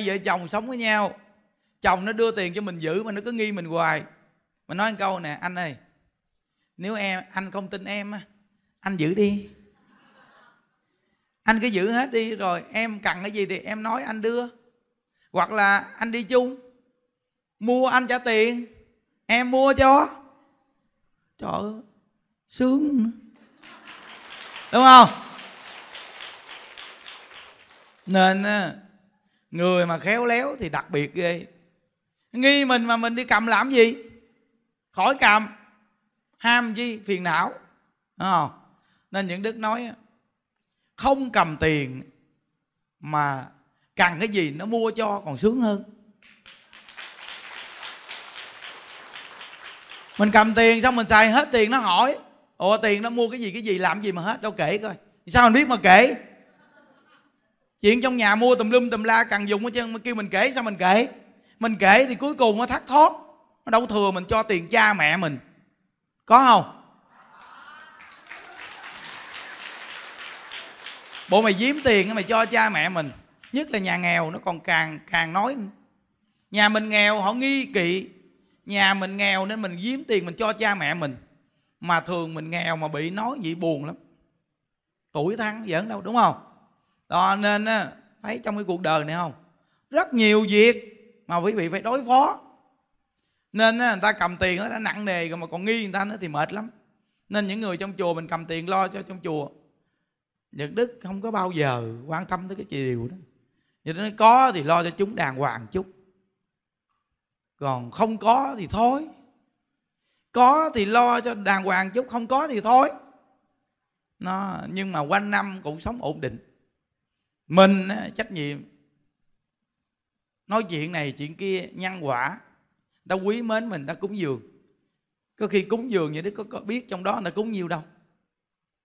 hai vợ chồng sống với nhau chồng nó đưa tiền cho mình giữ mà nó cứ nghi mình hoài mà nói câu nè anh ơi nếu em anh không tin em á anh giữ đi anh cứ giữ hết đi rồi em cần cái gì thì em nói anh đưa hoặc là anh đi chung mua anh trả tiền em mua cho trời ơi sướng đúng không nên người mà khéo léo thì đặc biệt ghê nghi mình mà mình đi cầm làm gì khỏi cầm ham chi phiền não đúng không nên những đức nói không cầm tiền mà cần cái gì nó mua cho còn sướng hơn mình cầm tiền xong mình xài hết tiền nó hỏi ủa tiền nó mua cái gì cái gì làm gì mà hết đâu kể coi sao mình biết mà kể chuyện trong nhà mua tùm lum tùm la cần dùng hết trơn mà kêu mình kể sao mình kể mình kể thì cuối cùng nó thắt thoát nó đâu thừa mình cho tiền cha mẹ mình có không bộ mày giếm tiền mày cho cha mẹ mình nhất là nhà nghèo nó còn càng càng nói nhà mình nghèo họ nghi kỵ nhà mình nghèo nên mình giếm tiền mình cho cha mẹ mình mà thường mình nghèo mà bị nói vậy buồn lắm tuổi thân giỡn đâu đúng không đó nên á thấy trong cái cuộc đời này không rất nhiều việc mà quý vị phải đối phó nên á, người ta cầm tiền nó đã nặng nề rồi mà còn nghi người ta nữa thì mệt lắm nên những người trong chùa mình cầm tiền lo cho trong chùa Nhật Đức không có bao giờ quan tâm tới cái điều đó Nhật Đức có thì lo cho chúng đàng hoàng chút Còn không có thì thôi Có thì lo cho đàng hoàng chút Không có thì thôi nó Nhưng mà quanh năm cũng sống ổn định mình trách nhiệm nói chuyện này chuyện kia nhân quả ta quý mến mình ta cúng dường có khi cúng dường vậy đức có biết trong đó người ta cúng nhiều đâu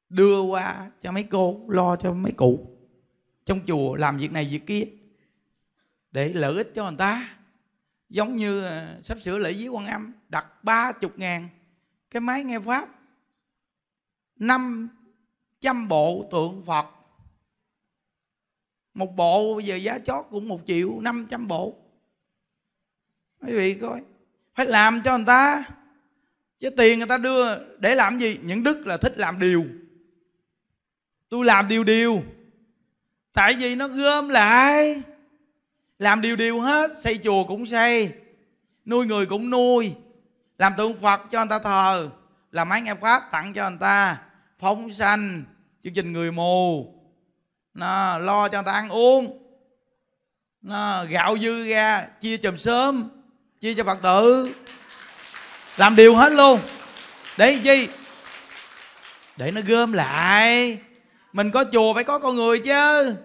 đưa qua cho mấy cô lo cho mấy cụ trong chùa làm việc này việc kia để lợi ích cho người ta giống như ờ, sắp sửa lễ viếng quan âm đặt ba chục ngàn cái máy nghe pháp năm trăm bộ tượng phật một bộ bây giờ giá chót cũng một triệu 500 bộ quý vị coi phải làm cho người ta chứ tiền người ta đưa để làm gì những đức là thích làm điều tôi làm điều điều tại vì nó gom lại làm điều điều hết xây chùa cũng xây nuôi người cũng nuôi làm tượng phật cho người ta thờ làm máy nghe pháp tặng cho người ta phóng sanh chương trình người mù nó, lo cho người ta ăn uống nó, gạo dư ra chia chùm sớm chia cho phật tử làm điều hết luôn để chi để nó gom lại mình có chùa phải có con người chứ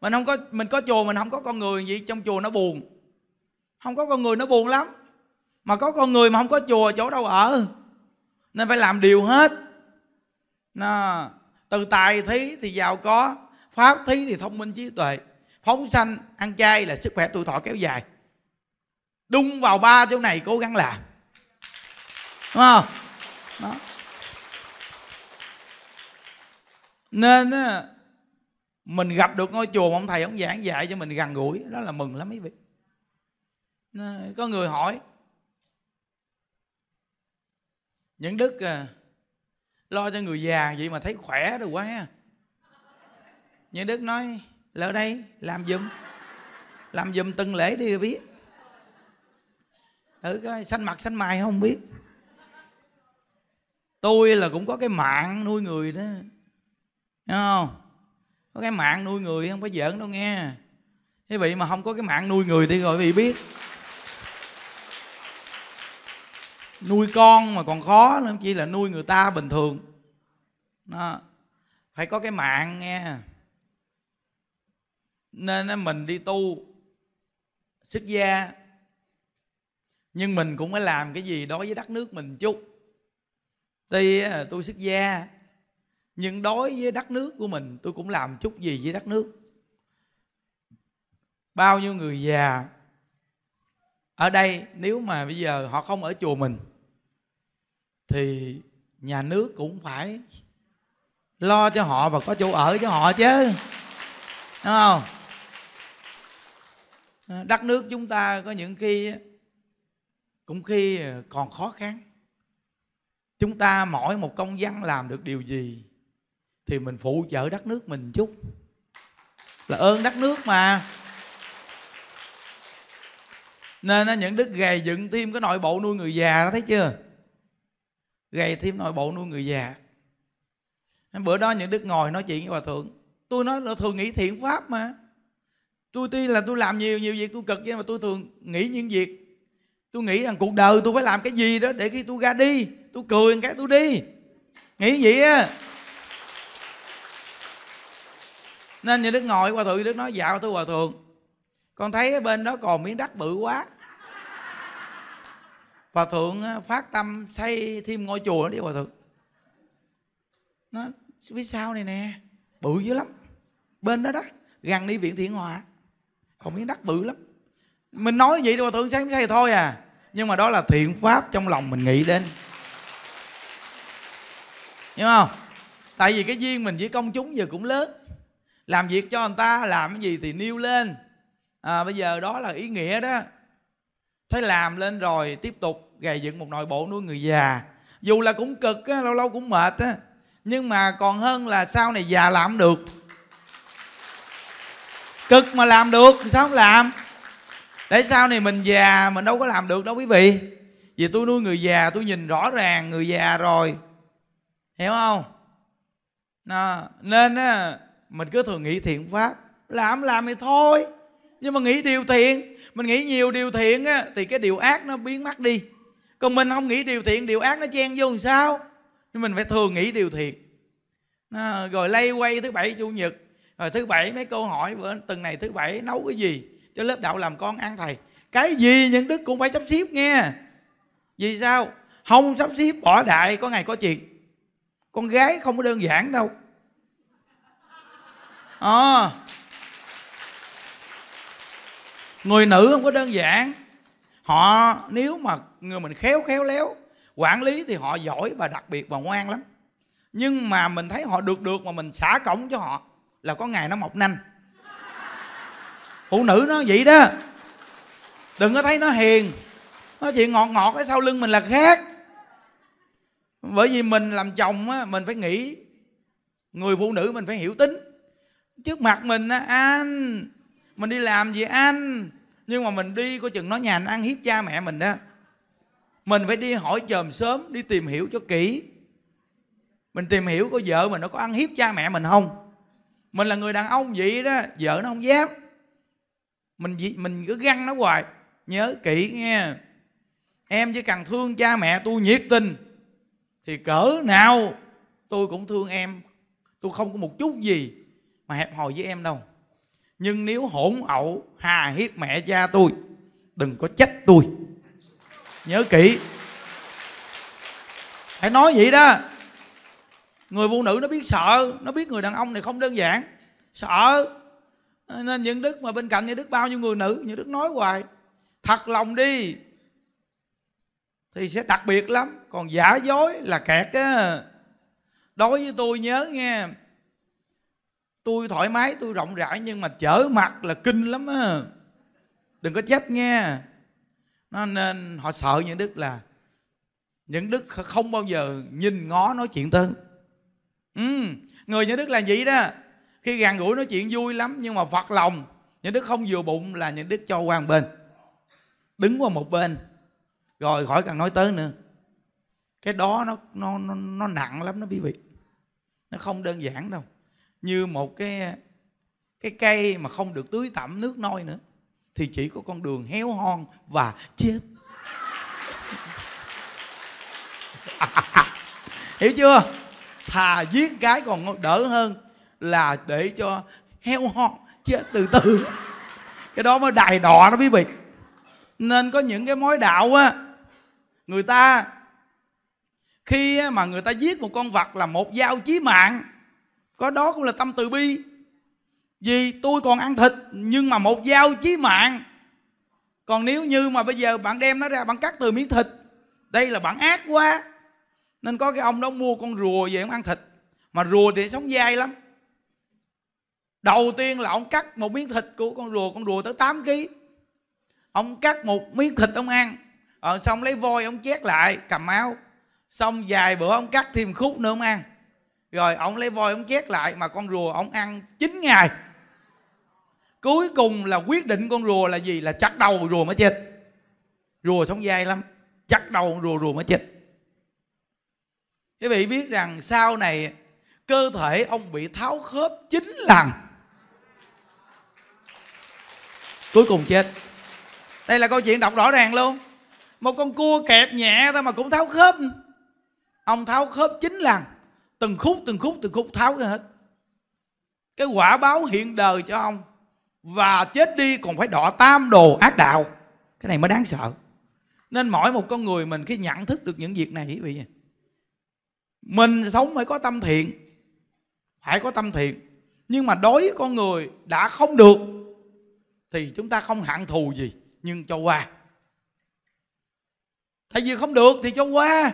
mình không có mình có chùa mình không có con người gì trong chùa nó buồn không có con người nó buồn lắm mà có con người mà không có chùa chỗ đâu ở nên phải làm điều hết nó từ tài thí thì giàu có pháp thí thì thông minh trí tuệ phóng sanh ăn chay là sức khỏe tuổi thọ kéo dài đung vào ba chỗ này cố gắng làm đúng không đó nên mình gặp được ngôi chùa mà ông thầy ông giảng dạy cho mình gần gũi đó là mừng lắm mấy vị có người hỏi những đức à, lo cho người già vậy mà thấy khỏe được quá ha như đức nói lỡ đây làm giùm làm giùm từng lễ đi rồi biết thử ừ, coi xanh mặt xanh mày không biết tôi là cũng có cái mạng nuôi người đó Thấy không có cái mạng nuôi người không có giỡn đâu nghe quý vị mà không có cái mạng nuôi người thì rồi vị biết nuôi con mà còn khó lắm chỉ là nuôi người ta bình thường đó. phải có cái mạng nghe nên mình đi tu xuất gia nhưng mình cũng phải làm cái gì đối với đất nước mình chút tuy tôi xuất gia nhưng đối với đất nước của mình tôi cũng làm chút gì với đất nước bao nhiêu người già ở đây nếu mà bây giờ họ không ở chùa mình thì nhà nước cũng phải lo cho họ và có chỗ ở cho họ chứ đúng không Ờ, đất nước chúng ta có những khi cũng khi ờ, còn khó khăn chúng ta mỗi một công dân làm được điều gì thì mình phụ trợ đất nước mình chút là ơn đất nước mà nên những đức gầy dựng thêm cái nội bộ nuôi người già đó thấy chưa gầy thêm nội bộ nuôi người già bữa đó những đức ngồi nói chuyện với hòa thượng tôi nói là thường nghĩ thiện pháp mà tôi tuy là tôi làm nhiều nhiều việc tôi cực nhưng mà tôi thường nghĩ những việc tôi nghĩ rằng cuộc đời tôi phải làm cái gì đó để khi tôi ra đi tôi cười cái tôi đi nghĩ vậy á nên như đức ngồi hòa thượng đức nói dạo tôi hòa thượng con thấy bên đó còn miếng đất bự quá hòa thượng phát tâm xây thêm ngôi chùa đi hòa thượng nó phía sau này nè bự dữ lắm bên đó đó gần đi viện thiện hòa còn miếng đắt bự lắm mình nói vậy mà tưởng sáng thấy thôi à nhưng mà đó là thiện pháp trong lòng mình nghĩ đến hiểu không tại vì cái duyên mình với công chúng giờ cũng lớn làm việc cho người ta làm cái gì thì nêu lên à, bây giờ đó là ý nghĩa đó thế làm lên rồi tiếp tục gầy dựng một nội bộ nuôi người già dù là cũng cực á, lâu lâu cũng mệt á nhưng mà còn hơn là sau này già làm được cực mà làm được sao không làm để sau này mình già mình đâu có làm được đâu quý vị vì tôi nuôi người già tôi nhìn rõ ràng người già rồi hiểu không Nó, nên á mình cứ thường nghĩ thiện pháp làm làm thì thôi nhưng mà nghĩ điều thiện mình nghĩ nhiều điều thiện á thì cái điều ác nó biến mất đi còn mình không nghĩ điều thiện điều ác nó chen vô làm sao nhưng mình phải thường nghĩ điều thiện Nó, rồi lay quay thứ bảy chủ nhật rồi thứ bảy mấy câu hỏi bữa tuần này thứ bảy nấu cái gì cho lớp đạo làm con ăn thầy cái gì những đức cũng phải sắp xếp nghe vì sao không sắp xếp bỏ đại có ngày có chuyện con gái không có đơn giản đâu à, người nữ không có đơn giản họ nếu mà người mình khéo khéo léo quản lý thì họ giỏi và đặc biệt và ngoan lắm nhưng mà mình thấy họ được được mà mình xả cổng cho họ là có ngày nó mọc nanh phụ nữ nó vậy đó đừng có thấy nó hiền nó chuyện ngọt ngọt cái sau lưng mình là khác bởi vì mình làm chồng á mình phải nghĩ người phụ nữ mình phải hiểu tính trước mặt mình á anh mình đi làm gì anh nhưng mà mình đi coi chừng nó nhà anh ăn hiếp cha mẹ mình đó mình phải đi hỏi chòm sớm đi tìm hiểu cho kỹ mình tìm hiểu có vợ mình nó có ăn hiếp cha mẹ mình không mình là người đàn ông vậy đó vợ nó không dám mình mình cứ găng nó hoài nhớ kỹ nghe em chỉ cần thương cha mẹ tôi nhiệt tình thì cỡ nào tôi cũng thương em tôi không có một chút gì mà hẹp hòi với em đâu nhưng nếu hỗn ẩu hà hiếp mẹ cha tôi đừng có trách tôi nhớ kỹ hãy nói vậy đó người phụ nữ nó biết sợ nó biết người đàn ông này không đơn giản sợ nên những đức mà bên cạnh như đức bao nhiêu người nữ như đức nói hoài thật lòng đi thì sẽ đặc biệt lắm còn giả dối là kẹt á đối với tôi nhớ nghe tôi thoải mái tôi rộng rãi nhưng mà chở mặt là kinh lắm á đừng có chấp nghe nó nên họ sợ những đức là những đức không bao giờ nhìn ngó nói chuyện tới ừ, người nhà đức là gì đó khi gần gũi nói chuyện vui lắm nhưng mà phật lòng nhà đức không vừa bụng là nhà đức cho qua một bên đứng qua một bên rồi khỏi cần nói tới nữa cái đó nó nó nó, nó nặng lắm nó quý vị nó không đơn giản đâu như một cái cái cây mà không được tưới tẩm nước nôi nữa thì chỉ có con đường héo hon và chết hiểu chưa thà giết gái còn đỡ hơn là để cho heo hon chết từ từ cái đó mới đài đỏ đó quý vị nên có những cái mối đạo á người ta khi mà người ta giết một con vật là một dao chí mạng có đó cũng là tâm từ bi vì tôi còn ăn thịt nhưng mà một dao chí mạng còn nếu như mà bây giờ bạn đem nó ra bạn cắt từ miếng thịt đây là bạn ác quá nên có cái ông đó mua con rùa về ông ăn thịt mà rùa thì sống dai lắm đầu tiên là ông cắt một miếng thịt của con rùa con rùa tới 8 kg ông cắt một miếng thịt ông ăn ờ, xong lấy voi ông chét lại cầm áo xong vài bữa ông cắt thêm khúc nữa ông ăn rồi ông lấy voi ông chét lại mà con rùa ông ăn 9 ngày cuối cùng là quyết định con rùa là gì là chặt đầu rùa mới chết rùa sống dai lắm chặt đầu rùa rùa mới chết quý vị biết rằng sau này cơ thể ông bị tháo khớp chín lần cuối cùng chết đây là câu chuyện đọc rõ ràng luôn một con cua kẹp nhẹ thôi mà cũng tháo khớp ông tháo khớp chín lần từng khúc từng khúc từng khúc tháo ra hết cái quả báo hiện đời cho ông và chết đi còn phải đọ tam đồ ác đạo cái này mới đáng sợ nên mỗi một con người mình khi nhận thức được những việc này quý vị mình sống phải có tâm thiện phải có tâm thiện nhưng mà đối với con người đã không được thì chúng ta không hạng thù gì nhưng cho qua tại vì không được thì cho qua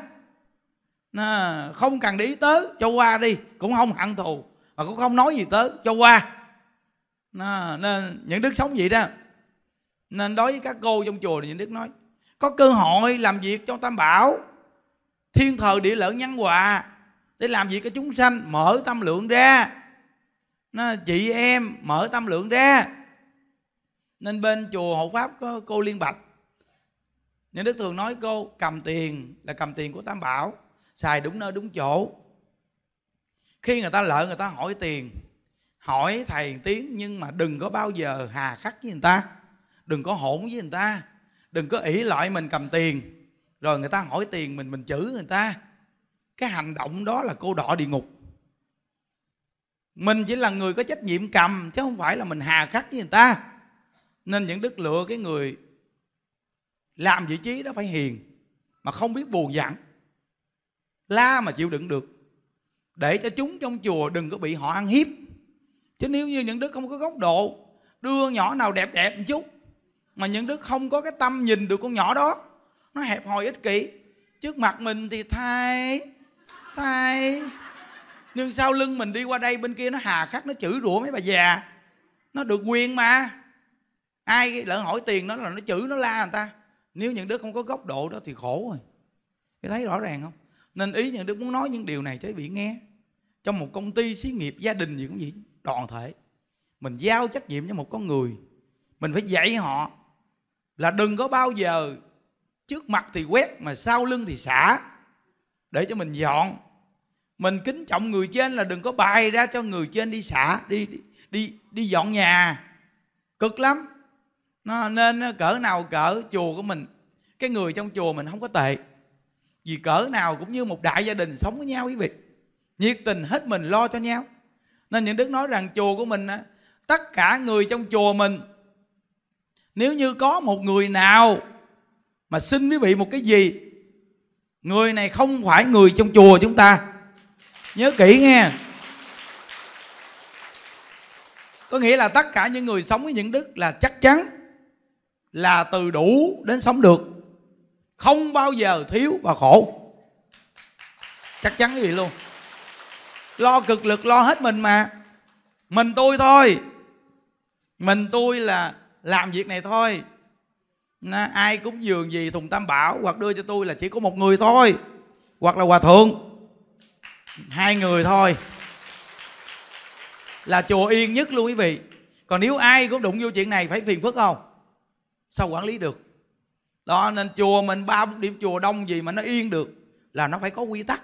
à, không cần để ý tới cho qua đi cũng không hận thù mà cũng không nói gì tới cho qua à, nên những đức sống vậy đó nên đối với các cô trong chùa thì những đức nói có cơ hội làm việc cho tam bảo thiên thời địa lợi nhân hòa để làm gì cho chúng sanh mở tâm lượng ra nó chị em mở tâm lượng ra nên bên chùa hộ pháp có cô liên bạch nên đức thường nói cô cầm tiền là cầm tiền của tam bảo xài đúng nơi đúng chỗ khi người ta lợi người ta hỏi tiền hỏi thầy tiếng nhưng mà đừng có bao giờ hà khắc với người ta đừng có hỗn với người ta đừng có ỷ lại mình cầm tiền rồi người ta hỏi tiền mình mình chữ người ta cái hành động đó là cô đỏ địa ngục mình chỉ là người có trách nhiệm cầm chứ không phải là mình hà khắc với người ta nên những đức lựa cái người làm vị trí đó phải hiền mà không biết buồn dặn la mà chịu đựng được để cho chúng trong chùa đừng có bị họ ăn hiếp chứ nếu như những đức không có góc độ đưa nhỏ nào đẹp đẹp một chút mà những đức không có cái tâm nhìn được con nhỏ đó nó hẹp hòi ích kỷ trước mặt mình thì thay thay nhưng sau lưng mình đi qua đây bên kia nó hà khắc nó chửi rủa mấy bà già nó được quyền mà ai lỡ hỏi tiền nó là nó chửi nó la người ta nếu những đứa không có góc độ đó thì khổ rồi thì thấy rõ ràng không nên ý những đứa muốn nói những điều này cho bị nghe trong một công ty xí nghiệp gia đình gì cũng vậy đoàn thể mình giao trách nhiệm cho một con người mình phải dạy họ là đừng có bao giờ trước mặt thì quét mà sau lưng thì xả để cho mình dọn mình kính trọng người trên là đừng có bài ra cho người trên đi xả đi đi đi, đi dọn nhà cực lắm nó nên cỡ nào cỡ chùa của mình cái người trong chùa mình không có tệ vì cỡ nào cũng như một đại gia đình sống với nhau quý vị nhiệt tình hết mình lo cho nhau nên những đức nói rằng chùa của mình tất cả người trong chùa mình nếu như có một người nào mà xin quý vị một cái gì người này không phải người trong chùa chúng ta nhớ kỹ nghe có nghĩa là tất cả những người sống với những đức là chắc chắn là từ đủ đến sống được không bao giờ thiếu và khổ chắc chắn quý vị luôn lo cực lực lo hết mình mà mình tôi thôi mình tôi là làm việc này thôi nó, ai cúng dường gì thùng tam bảo hoặc đưa cho tôi là chỉ có một người thôi hoặc là hòa thượng hai người thôi là chùa yên nhất luôn quý vị còn nếu ai cũng đụng vô chuyện này phải phiền phức không sao quản lý được đó nên chùa mình ba điểm chùa đông gì mà nó yên được là nó phải có quy tắc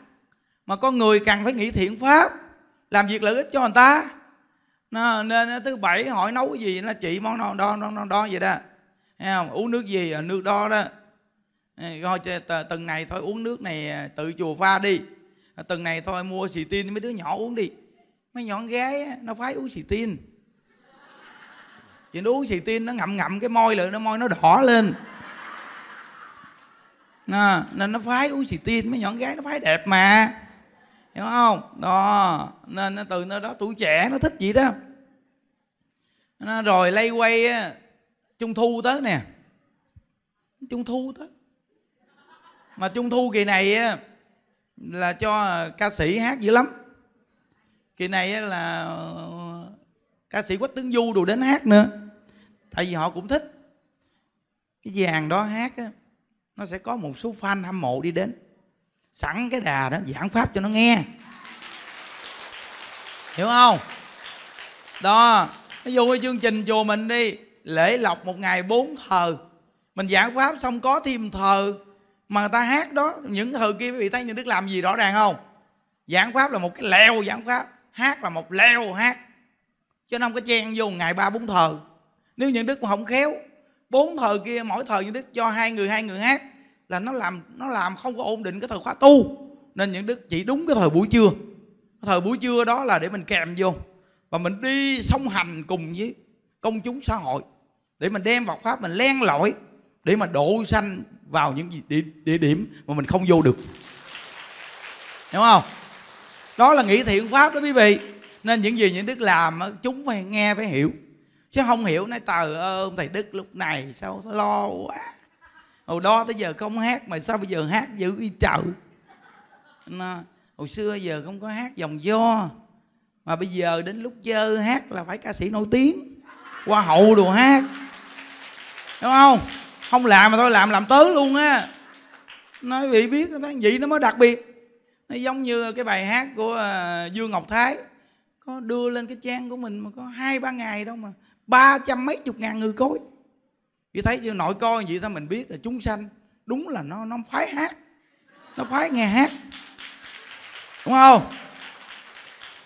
mà có người cần phải nghĩ thiện pháp làm việc lợi ích cho người ta nên thứ bảy hỏi nấu cái gì nó chị món đo đo đo đó vậy đó thấy không uống nước gì ở ờ, nước đó đó thôi từng này thôi uống nước này ờ, tự chùa pha đi ờ, từng này thôi mua xì tin mấy đứa nhỏ uống đi mấy nhỏ gái nó phái uống xì tin chị nó uống xì tin nó ngậm ngậm cái môi lại nó môi nó đỏ lên nó, nên nó phái uống xì tin mấy nhỏ gái nó phái đẹp mà hiểu không đó nên từ nơi đó tuổi trẻ nó thích gì đó nó rồi lây quay trung thu tới nè trung thu tới mà trung thu kỳ này là cho ca sĩ hát dữ lắm kỳ này là ờ, ca sĩ quách tướng du đồ đến hát nữa tại vì họ cũng thích cái dàn đó hát á, nó sẽ có một số fan hâm mộ đi đến sẵn cái đà đó giảng pháp cho nó nghe hiểu không đó ví dụ cái chương trình chùa mình đi lễ lọc một ngày bốn thờ mình giảng pháp xong có thêm thờ mà người ta hát đó những thờ kia quý vị thấy những đức làm gì rõ ràng không giảng pháp là một cái leo giảng pháp hát là một leo hát chứ không có chen vô ngày ba bốn thờ nếu những đức mà không khéo bốn thờ kia mỗi thờ những đức cho hai người hai người hát là nó làm nó làm không có ổn định cái thời khóa tu nên những đức chỉ đúng cái thời buổi trưa thời buổi trưa đó là để mình kèm vô và mình đi song hành cùng với công chúng xã hội để mình đem Phật pháp mình len lỏi để mà độ sanh vào những địa, điểm mà mình không vô được đúng không đó là nghĩ thiện pháp đó quý vị nên những gì những đức làm chúng phải nghe phải hiểu chứ không hiểu nói tờ ơn thầy đức lúc này sao lo quá hồi đó tới giờ không hát mà sao bây giờ hát dữ y trợ à, hồi xưa giờ không có hát dòng do mà bây giờ đến lúc chơi hát là phải ca sĩ nổi tiếng hoa hậu đồ hát đúng không không làm mà thôi làm làm tới luôn á nói vị biết vậy nó mới đặc biệt nó giống như cái bài hát của ờ, dương ngọc thái có đưa lên cái trang của mình mà có hai ba ngày đâu mà ba trăm mấy chục ngàn người coi vậy thấy chưa nội coi vậy thôi mình biết là chúng sanh đúng là nó nó phái hát nó phái nghe hát đúng không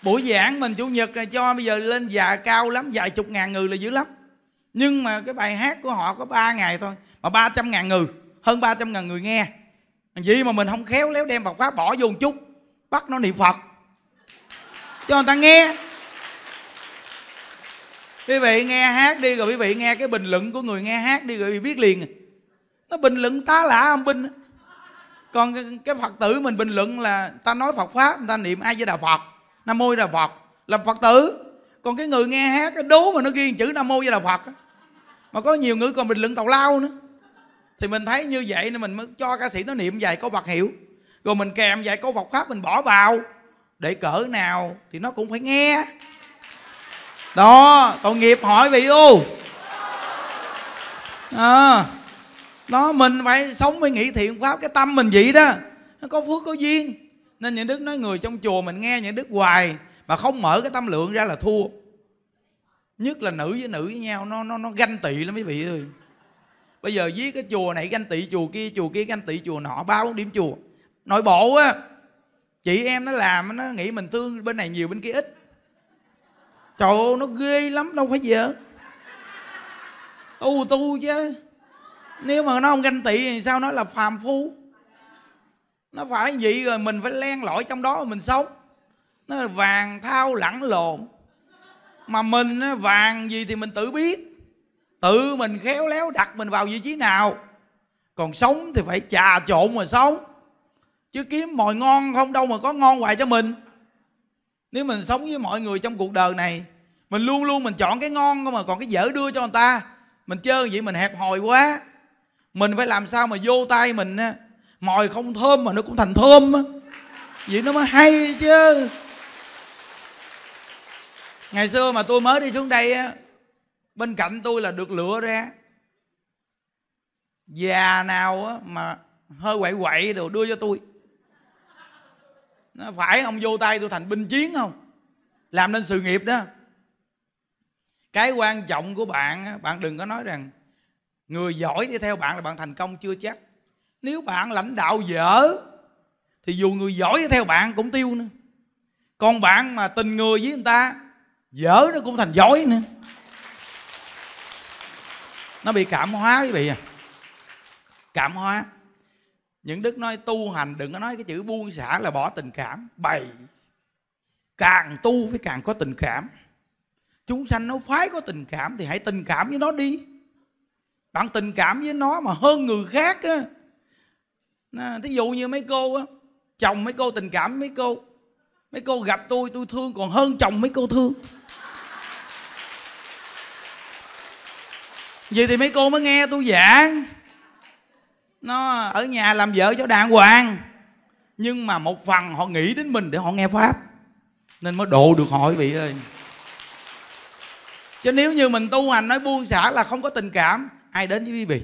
buổi giảng mình chủ nhật là cho bây giờ lên già cao lắm vài chục ngàn người là dữ lắm nhưng mà cái bài hát của họ có 3 ngày thôi mà 300 ngàn người hơn 300 ngàn người nghe vậy mà mình không khéo léo đem vào khóa bỏ vô một chút bắt nó niệm Phật cho người ta nghe quý vị nghe hát đi rồi quý vị nghe cái bình luận của người nghe hát đi rồi quý vị biết liền nó bình luận tá lạ ông binh còn cái, cái phật tử mình bình luận là ta nói phật pháp người ta niệm ai với đà phật nam mô đà phật là phật tử còn cái người nghe hát cái đố mà nó ghi chữ nam mô với đà phật mà có nhiều ngữ còn bình luận tào lao nữa thì mình thấy như vậy nên mình mới cho ca sĩ nó niệm vài câu bạc hiệu rồi mình kèm vài câu bọc pháp mình bỏ vào để cỡ nào thì nó cũng phải nghe đó tội nghiệp hỏi vị u. à, đó mình phải sống với nghĩ thiện pháp cái tâm mình vậy đó nó có phước có duyên nên những đức nói người trong chùa mình nghe những đức hoài mà không mở cái tâm lượng ra là thua nhất là nữ với nữ với nhau nó nó nó ganh tị lắm quý vị ơi bây giờ với cái chùa này ganh tị chùa kia chùa kia ganh tị chùa nọ ba bốn điểm chùa nội bộ á chị em nó làm nó nghĩ mình thương bên này nhiều bên kia ít trời ơi nó ghê lắm đâu phải vợ tu tu chứ nếu mà nó không ganh tị thì sao nói là phàm phu nó phải vậy rồi mình phải len lỏi trong đó mà mình sống nó là vàng thao lẳng lộn mà mình vàng gì thì mình tự biết tự mình khéo léo đặt mình vào vị trí nào còn sống thì phải trà trộn mà sống chứ kiếm mọi ngon không đâu mà có ngon hoài cho mình nếu mình sống với mọi người trong cuộc đời này mình luôn luôn mình chọn cái ngon không mà còn cái dở đưa cho người ta mình chơi vậy mình hẹp hòi quá mình phải làm sao mà vô tay mình á mòi không thơm mà nó cũng thành thơm vậy nó mới hay chứ ngày xưa mà tôi mới đi xuống đây á bên cạnh tôi là được lựa ra già nào á mà hơi quậy quậy đồ đưa cho tôi nó phải ông vô tay tôi thành binh chiến không làm nên sự nghiệp đó cái quan trọng của bạn bạn đừng có nói rằng người giỏi đi theo bạn là bạn thành công chưa chắc nếu bạn lãnh đạo dở thì dù người giỏi đi theo bạn cũng tiêu nữa còn bạn mà tình người với người ta dở nó cũng thành dối nữa nó bị cảm hóa quý vị à cảm hóa những đức nói tu hành đừng có nói cái chữ buông xả là bỏ tình cảm bày càng tu phải càng có tình cảm chúng sanh nó phái có tình cảm thì hãy tình cảm với nó đi bạn tình cảm với nó mà hơn người khác á thí dụ như mấy cô á chồng mấy cô tình cảm với mấy cô mấy cô gặp tôi tôi thương còn hơn chồng mấy cô thương Vậy thì mấy cô mới nghe tôi giảng Nó ở nhà làm vợ cho đàng hoàng Nhưng mà một phần họ nghĩ đến mình để họ nghe Pháp Nên mới độ được họ quý vị ơi Chứ nếu như mình tu hành nói buông xả là không có tình cảm Ai đến với quý vị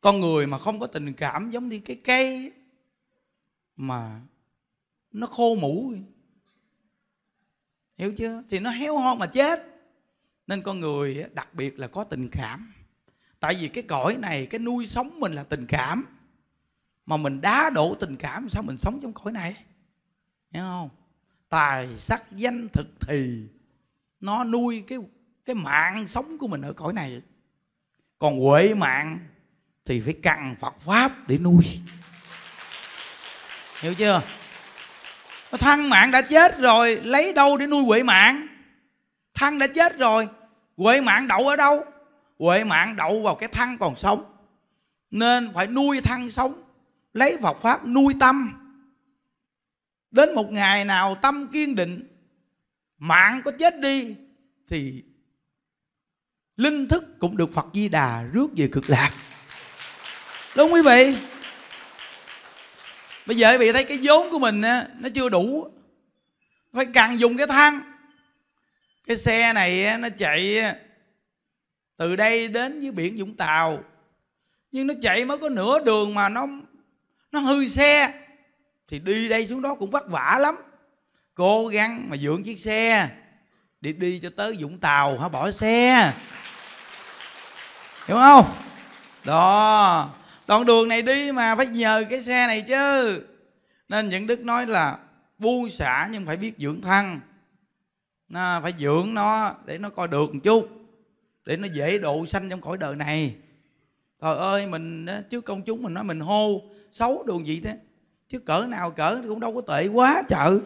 Con người mà không có tình cảm giống như cái cây Mà nó khô mũ Hiểu chưa? Thì nó héo hon mà chết nên con người đặc biệt là có tình cảm tại vì cái cõi này cái nuôi sống mình là tình cảm mà mình đá đổ tình cảm sao mình sống trong cõi này hiểu không tài sắc danh thực thì nó nuôi cái cái mạng sống của mình ở cõi này còn huệ mạng thì phải cần phật pháp để nuôi hiểu chưa thân mạng đã chết rồi lấy đâu để nuôi huệ mạng thân đã chết rồi Huệ mạng đậu ở đâu? Huệ mạng đậu vào cái thân còn sống. Nên phải nuôi thân sống, lấy Phật pháp nuôi tâm. Đến một ngày nào tâm kiên định, mạng có chết đi thì linh thức cũng được Phật Di Đà rước về cực lạc. Đúng không, quý vị? Bây giờ quý vị thấy cái vốn của mình nó chưa đủ. Phải càng dùng cái thang cái xe này nó chạy từ đây đến dưới biển Vũng Tàu nhưng nó chạy mới có nửa đường mà nó nó hư xe thì đi đây xuống đó cũng vất vả lắm cố gắng mà dưỡng chiếc xe để đi cho tới Vũng Tàu hả bỏ xe hiểu không đó đoạn đường này đi mà phải nhờ cái xe này chứ nên những đức nói là buông xả nhưng phải biết dưỡng thân nó phải dưỡng nó để nó coi được một chút để nó dễ độ sanh trong cõi đời này trời ơi mình trước công chúng mình nói mình hô xấu đường gì thế chứ cỡ nào cỡ cũng đâu có tệ quá chợ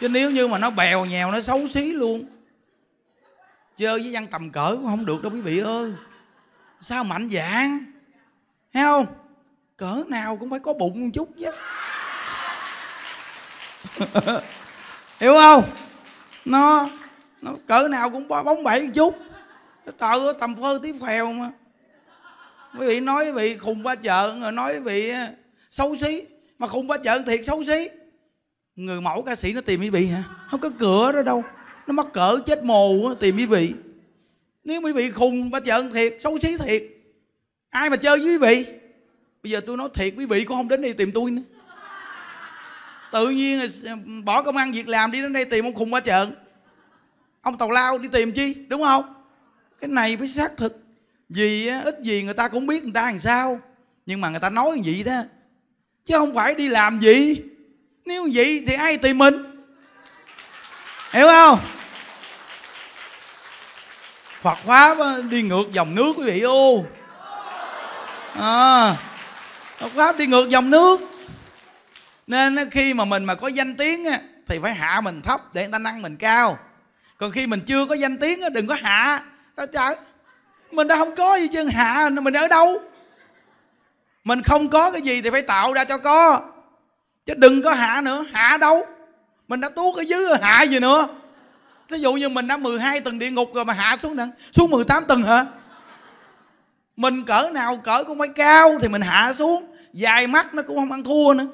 chứ nếu như mà nó bèo nhèo nó xấu xí luôn chơi với văn tầm cỡ cũng không được đâu quý vị ơi sao mạnh dạng thấy không cỡ nào cũng phải có bụng một chút chứ hiểu không nó nó cỡ nào cũng bóng bẩy chút cái tờ tầm phơ tí phèo mà quý vị nói quý vị khùng qua chợ rồi nói quý vị à, xấu xí mà khùng qua chợ thiệt xấu xí người mẫu ca sĩ nó tìm quý vị hả không có cửa đó đâu nó mắc cỡ chết mồ tìm quý vị nếu quý vị khùng ba chợ thiệt xấu xí thiệt ai mà chơi với quý vị bây giờ tôi nói thiệt quý vị cũng không đến đây tìm tôi nữa tự nhiên ừ, bỏ công ăn việc làm đi đến đây tìm ông khùng qua chợ ông tàu lao đi tìm chi đúng không cái này phải xác thực vì ít gì người ta cũng biết người ta làm sao nhưng mà người ta nói vậy đó chứ không phải đi làm gì nếu vậy thì ai tìm mình hiểu không phật pháp đi ngược dòng nước quý vị ô à, phật pháp đi ngược dòng nước nên khi mà mình mà có danh tiếng á, thì phải hạ mình thấp để người ta nâng mình cao còn khi mình chưa có danh tiếng á, đừng có hạ đó trời mình đã không có gì chứ hạ mình ở đâu mình không có cái gì thì phải tạo ra cho có chứ đừng có hạ nữa hạ đâu mình đã tú cái dưới hạ gì nữa Ví dụ như mình đã 12 tầng địa ngục rồi mà hạ xuống nè xuống 18 tầng hả mình cỡ nào cỡ cũng phải cao thì mình hạ xuống dài mắt nó cũng không ăn thua nữa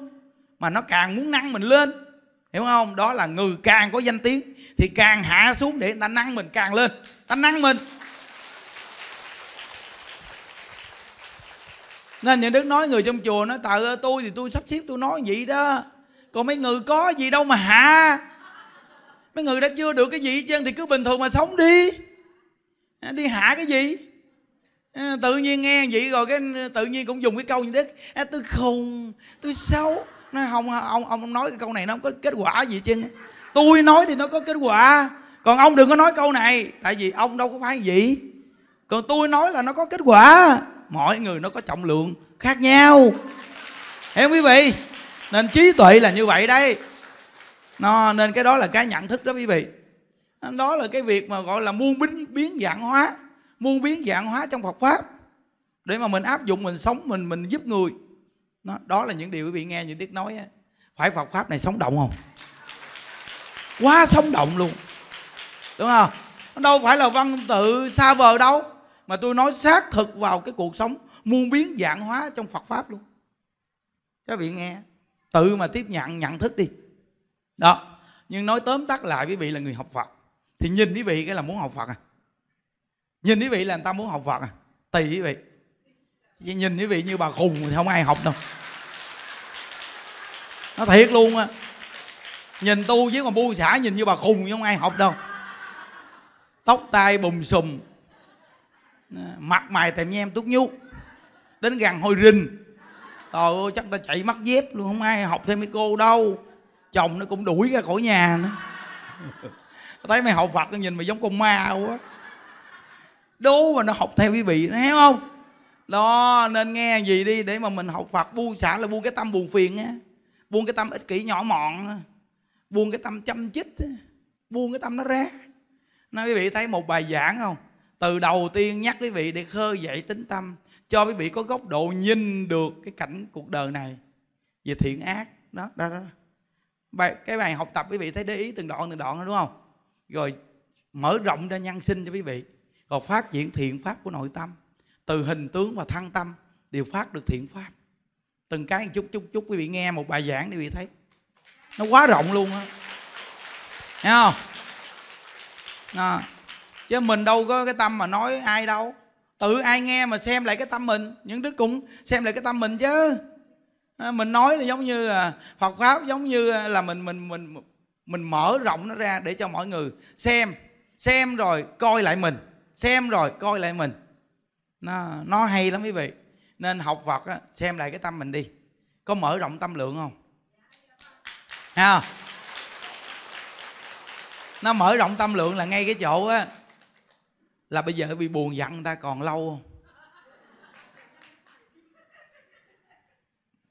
mà nó càng muốn nâng mình lên hiểu không đó là người càng có danh tiếng thì càng hạ xuống để người ta nâng mình càng lên ta nâng mình nên những đức nói người trong chùa nói tờ tôi thì tôi sắp xếp tôi nói vậy đó còn mấy người có gì đâu mà hạ mấy người đã chưa được cái gì chứ thì cứ bình thường mà sống đi à, đi hạ cái gì à, tự nhiên nghe vậy rồi cái tự nhiên cũng dùng cái câu như thế à, tôi khùng tôi xấu nó không ông ông nói cái câu này nó không có kết quả gì chứ tôi nói thì nó có kết quả còn ông đừng có nói câu này tại vì ông đâu có phải gì còn tôi nói là nó có kết quả mọi người nó có trọng lượng khác nhau hiểu quý vị nên trí tuệ là như vậy đây nó nên cái đó là cái nhận thức đó quý vị đó là cái việc mà gọi là muôn biến biến dạng hóa muôn biến dạng hóa trong Phật pháp để mà mình áp dụng mình sống mình mình giúp người nó đó là những điều quý vị nghe những tiếng nói á phải Phật pháp này sống động không quá sống động luôn đúng không đâu phải là văn tự xa vời đâu mà tôi nói xác thực vào cái cuộc sống muôn biến dạng hóa trong Phật pháp luôn các vị nghe tự mà tiếp nhận nhận thức đi đó nhưng nói tóm tắt lại quý vị là người học Phật thì nhìn quý vị cái là muốn học Phật à nhìn quý vị là người ta muốn học Phật à tùy quý vị vì nhìn quý vị như bà khùng thì không ai học đâu nó thiệt luôn á nhìn tu chứ còn bu xả nhìn như bà khùng chứ không ai học đâu tóc tai bùm xùm mặt mày tèm nhem túc nhú đến gần hồi rình trời ơi chắc ta chạy mắt dép luôn không ai học thêm mấy cô đâu chồng nó cũng đuổi ra khỏi nhà nữa thấy mày học phật nó nhìn mày giống con ma quá đố mà nó học theo quý vị nó héo không đó nên nghe gì đi để mà mình học Phật buông xả là buông cái tâm buồn phiền á buông cái tâm ích kỷ nhỏ mọn buông cái tâm chăm chích buông cái tâm nó ra nói quý vị thấy một bài giảng không từ đầu tiên nhắc quý vị để khơi dậy tính tâm cho quý vị có góc độ nhìn được cái cảnh cuộc đời này về thiện ác đó đó, đó. Bài, cái bài học tập quý vị thấy để ý từng đoạn từng đoạn đó đúng không rồi mở rộng ra nhân sinh cho quý vị rồi phát triển thiện pháp của nội tâm từ hình tướng và thăng tâm đều phát được thiện pháp từng cái một chút chút chút quý vị nghe một bài giảng để quý vị thấy nó quá rộng luôn á thấy không à. chứ mình đâu có cái tâm mà nói ai đâu tự ai nghe mà xem lại cái tâm mình những đứa cũng xem lại cái tâm mình chứ mình nói là giống như à, phật pháp giống như là mình mình mình mình mở rộng nó ra để cho mọi người xem xem rồi coi lại mình xem rồi coi lại mình nó nó hay lắm quý vị nên học Phật á, xem lại cái tâm mình đi có mở rộng tâm lượng không à, nó mở rộng tâm lượng là ngay cái chỗ á là bây giờ bị buồn giận người ta còn lâu không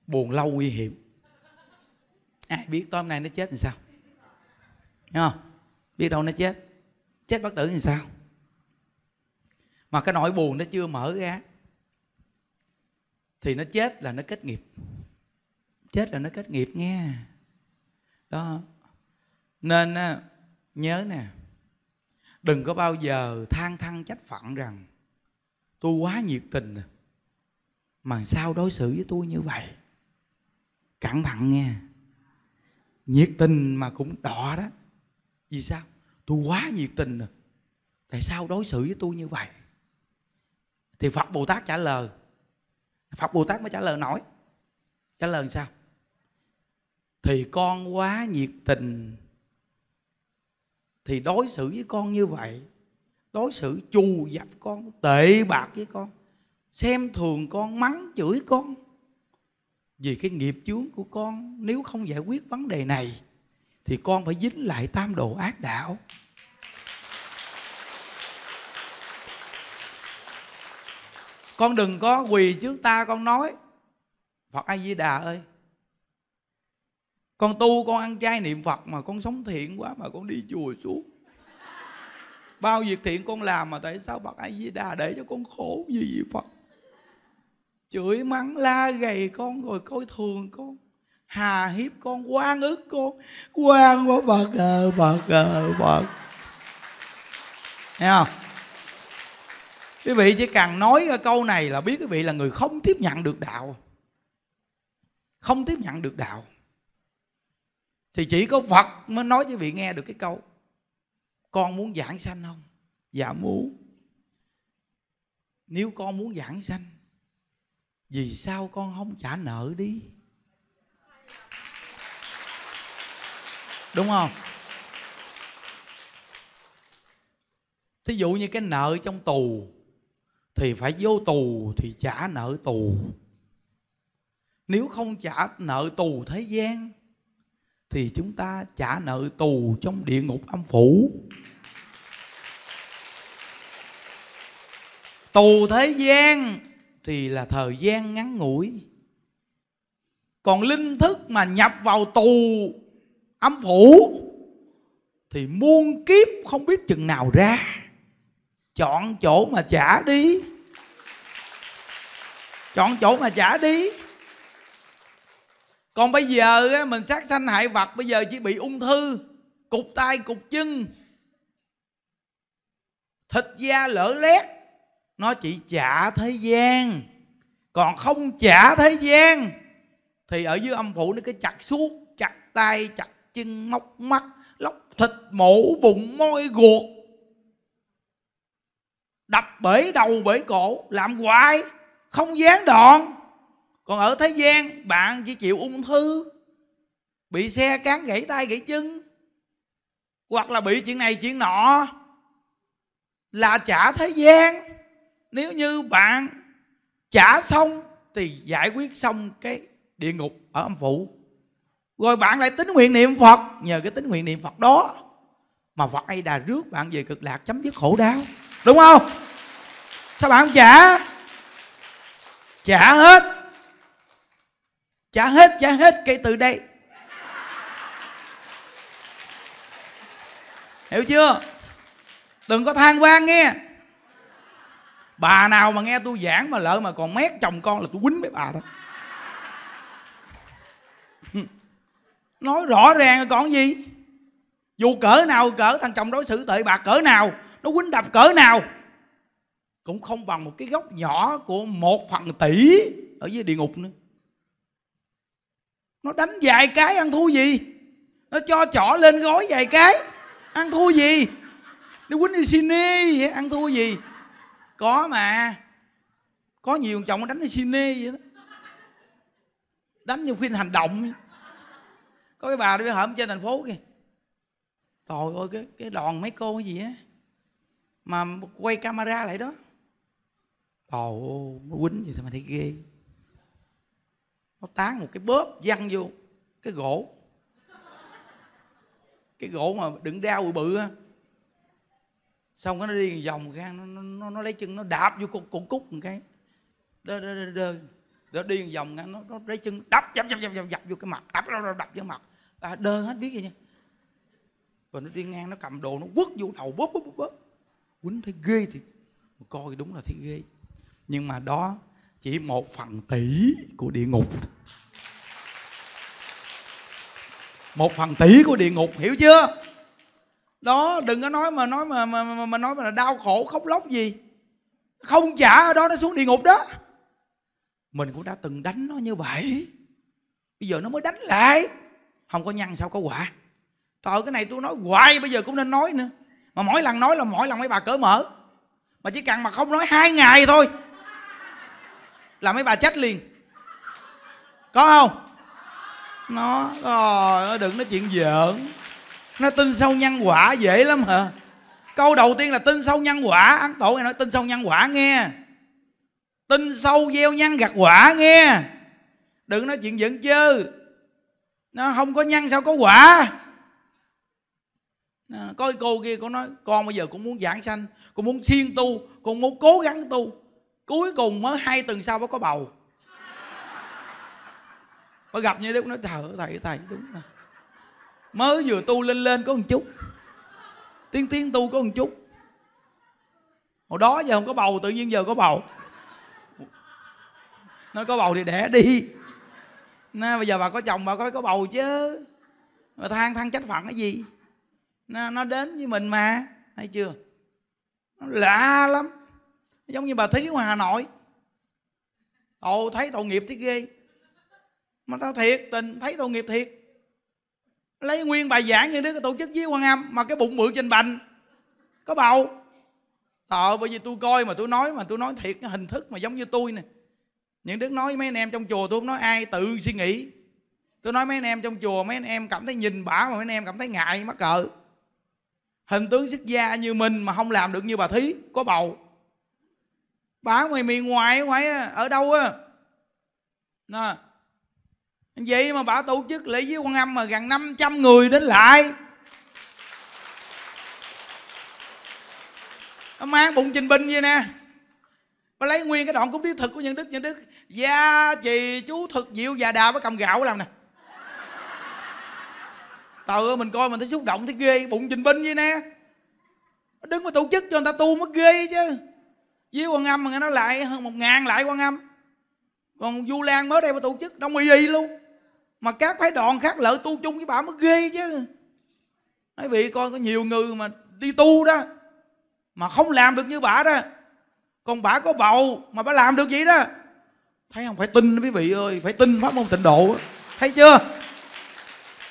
buồn lâu nguy hiểm ai biết tối hôm nay nó chết thì sao Đúng không biết đâu nó chết chết bất tử thì sao mà cái nỗi buồn nó chưa mở ra thì nó chết là nó kết nghiệp chết là nó kết nghiệp nghe đó nên nhớ nè đừng có bao giờ than thăng trách phận rằng tôi quá nhiệt tình à, mà sao đối xử với tôi như vậy cẩn thận nghe nhiệt tình mà cũng đọ đó vì sao tôi quá nhiệt tình rồi à, tại sao đối xử với tôi như vậy thì phật bồ tát trả lời phật bồ tát mới trả lời nói trả lời sao thì con quá nhiệt tình thì đối xử với con như vậy đối xử chù dập con tệ bạc với con xem thường con mắng chửi con vì cái nghiệp chướng của con nếu không giải quyết vấn đề này thì con phải dính lại tam đồ ác đạo con đừng có quỳ trước ta con nói phật a di đà ơi con tu con ăn chay niệm phật mà con sống thiện quá mà con đi chùa suốt bao việc thiện con làm mà tại sao phật a di đà để cho con khổ gì vậy phật chửi mắng la gầy con rồi coi thường con hà hiếp con quan ức con quan quá phật ơi phật ơi phật thấy không quý vị chỉ cần nói cái câu này là biết quý vị là người không tiếp nhận được đạo không tiếp nhận được đạo thì chỉ có phật mới nói cho vị nghe được cái câu con muốn giảng sanh không dạ muốn nếu con muốn giảng sanh vì sao con không trả nợ đi đúng không thí dụ như cái nợ trong tù thì phải vô tù thì trả nợ tù nếu không trả nợ tù thế gian thì chúng ta trả nợ tù trong địa ngục âm phủ tù thế gian thì là thời gian ngắn ngủi còn linh thức mà nhập vào tù âm phủ thì muôn kiếp không biết chừng nào ra chọn chỗ mà chả đi chọn chỗ mà chả đi còn bây giờ mình sát sanh hại vật bây giờ chỉ bị ung thư cục tay cục chân thịt da lở lét nó chỉ chả thế gian còn không chả thế gian thì ở dưới âm phủ nó cứ chặt suốt chặt tay chặt chân móc mắt lóc thịt mổ bụng môi ruột bể đầu bể cổ làm hoài không gián đoạn còn ở thế gian bạn chỉ chịu ung thư bị xe cán gãy tay gãy chân hoặc là bị chuyện này chuyện nọ là trả thế gian nếu như bạn trả xong thì giải quyết xong cái địa ngục ở âm phủ rồi bạn lại tính nguyện niệm phật nhờ cái tính nguyện niệm phật đó mà phật ấy đã rước bạn về cực lạc chấm dứt khổ đau đúng không sao bạn không trả trả hết trả hết trả hết kể từ đây hiểu chưa đừng có than vang nghe bà nào mà nghe tôi giảng mà lỡ mà còn mét chồng con là tôi quýnh mấy bà đó nói rõ ràng còn gì dù cỡ nào cỡ thằng chồng đối xử tệ bạc cỡ nào nó quýnh đập cỡ nào cũng không bằng một cái góc nhỏ của một phần tỷ ở dưới địa ngục nữa nó đánh vài cái ăn thua gì nó cho chỏ lên gói vài cái ăn thua gì nó quýnh đi xin đi ăn thua gì có mà có nhiều chồng đánh đi xin đi vậy đó đánh như phim hành động có cái bà đi hởm trên thành phố kìa trời ơi cái, cái đoàn mấy cô cái gì á mà quay camera lại đó tàu nó quýnh gì thì mày thấy ghê nó tán một cái bóp văng vô cái gỗ cái gỗ mà đựng đao bự bự á xong cái nó đi vòng ra nó, nó, nó, lấy chân nó đạp vô cục cục cúc một cái đơ đơ đơ đơ nó đi vòng ra nó, nó lấy chân đập dập dập dập dập dập vô cái mặt đập đập đập, đập vô mặt à, đơ hết biết gì nha rồi nó đi ngang nó cầm đồ nó quất vô đầu bóp bóp bóp bóp quýnh thấy ghê thì coi đúng là thấy ghê nhưng mà đó chỉ một phần tỷ của địa ngục một phần tỷ của địa ngục hiểu chưa đó đừng có nói mà nói mà mà, mà, mà nói mà là đau khổ khóc lóc gì không trả ở đó nó xuống địa ngục đó mình cũng đã từng đánh nó như vậy bây giờ nó mới đánh lại không có nhân sao có quả trời cái này tôi nói hoài bây giờ cũng nên nói nữa mà mỗi lần nói là mỗi lần mấy bà cỡ mở mà chỉ cần mà không nói hai ngày thôi là mấy bà chết liền có không nó rồi đừng nói chuyện giỡn nó tin sâu nhân quả dễ lắm hả câu đầu tiên là tin sâu nhân quả ấn tổ nghe nói tin sâu nhân quả nghe tin sâu gieo nhân gặt quả nghe đừng nói chuyện giận chứ nó không có nhân sao có quả coi cô kia cô nói con bây giờ cũng muốn giảng sanh con muốn siêng tu con muốn cố gắng tu cuối cùng mới hai tuần sau mới có bầu mới gặp như thế cũng nói thở thầy thầy đúng rồi mới vừa tu lên lên có một chút tiến tiến tu có một chút hồi đó giờ không có bầu tự nhiên giờ có bầu nói có bầu thì đẻ đi nó bây giờ bà có chồng bà có có bầu chứ mà than than trách phận cái gì nó, nó đến với mình mà thấy chưa nó lạ lắm giống như bà thí ngoài hà nội ồ thấy tội nghiệp thế ghê mà tao thiệt tình thấy tội nghiệp thiệt lấy nguyên bài giảng như đứa tổ chức với quan âm mà cái bụng bự trên bành có bầu ờ bởi vì tôi coi mà tôi nói mà tôi nói thiệt cái hình thức mà giống như tôi nè những đứa nói mấy anh em trong chùa tôi không nói ai tự suy nghĩ tôi nói mấy anh em trong chùa mấy anh em cảm thấy nhìn bả mà mấy anh em cảm thấy ngại mắc cỡ hình tướng xuất gia như mình mà không làm được như bà thí có bầu bà ngoài miền ngoài ngoài ở đâu á nè vậy mà bà tổ chức lễ với quan âm mà gần 500 người đến lại nó mang bụng trình binh vậy nè bà lấy nguyên cái đoạn cúng tiết thực của nhân đức nhân đức gia trì chú thực diệu già đà bà cầm gạo làm nè tự mình coi mình thấy xúc động thấy ghê bụng trình binh vậy nè đứng mà tổ chức cho người ta tu mới ghê chứ với quan âm mà nghe nói lại hơn một ngàn lại quan âm còn du lan mới đây mà tổ chức đông y y luôn mà các phái đoàn khác lợi tu chung với bà mới ghê chứ nói vì coi có nhiều người mà đi tu đó mà không làm được như bà đó còn bà có bầu mà bà làm được gì đó thấy không phải tin quý vị ơi phải tin pháp môn tịnh độ thấy chưa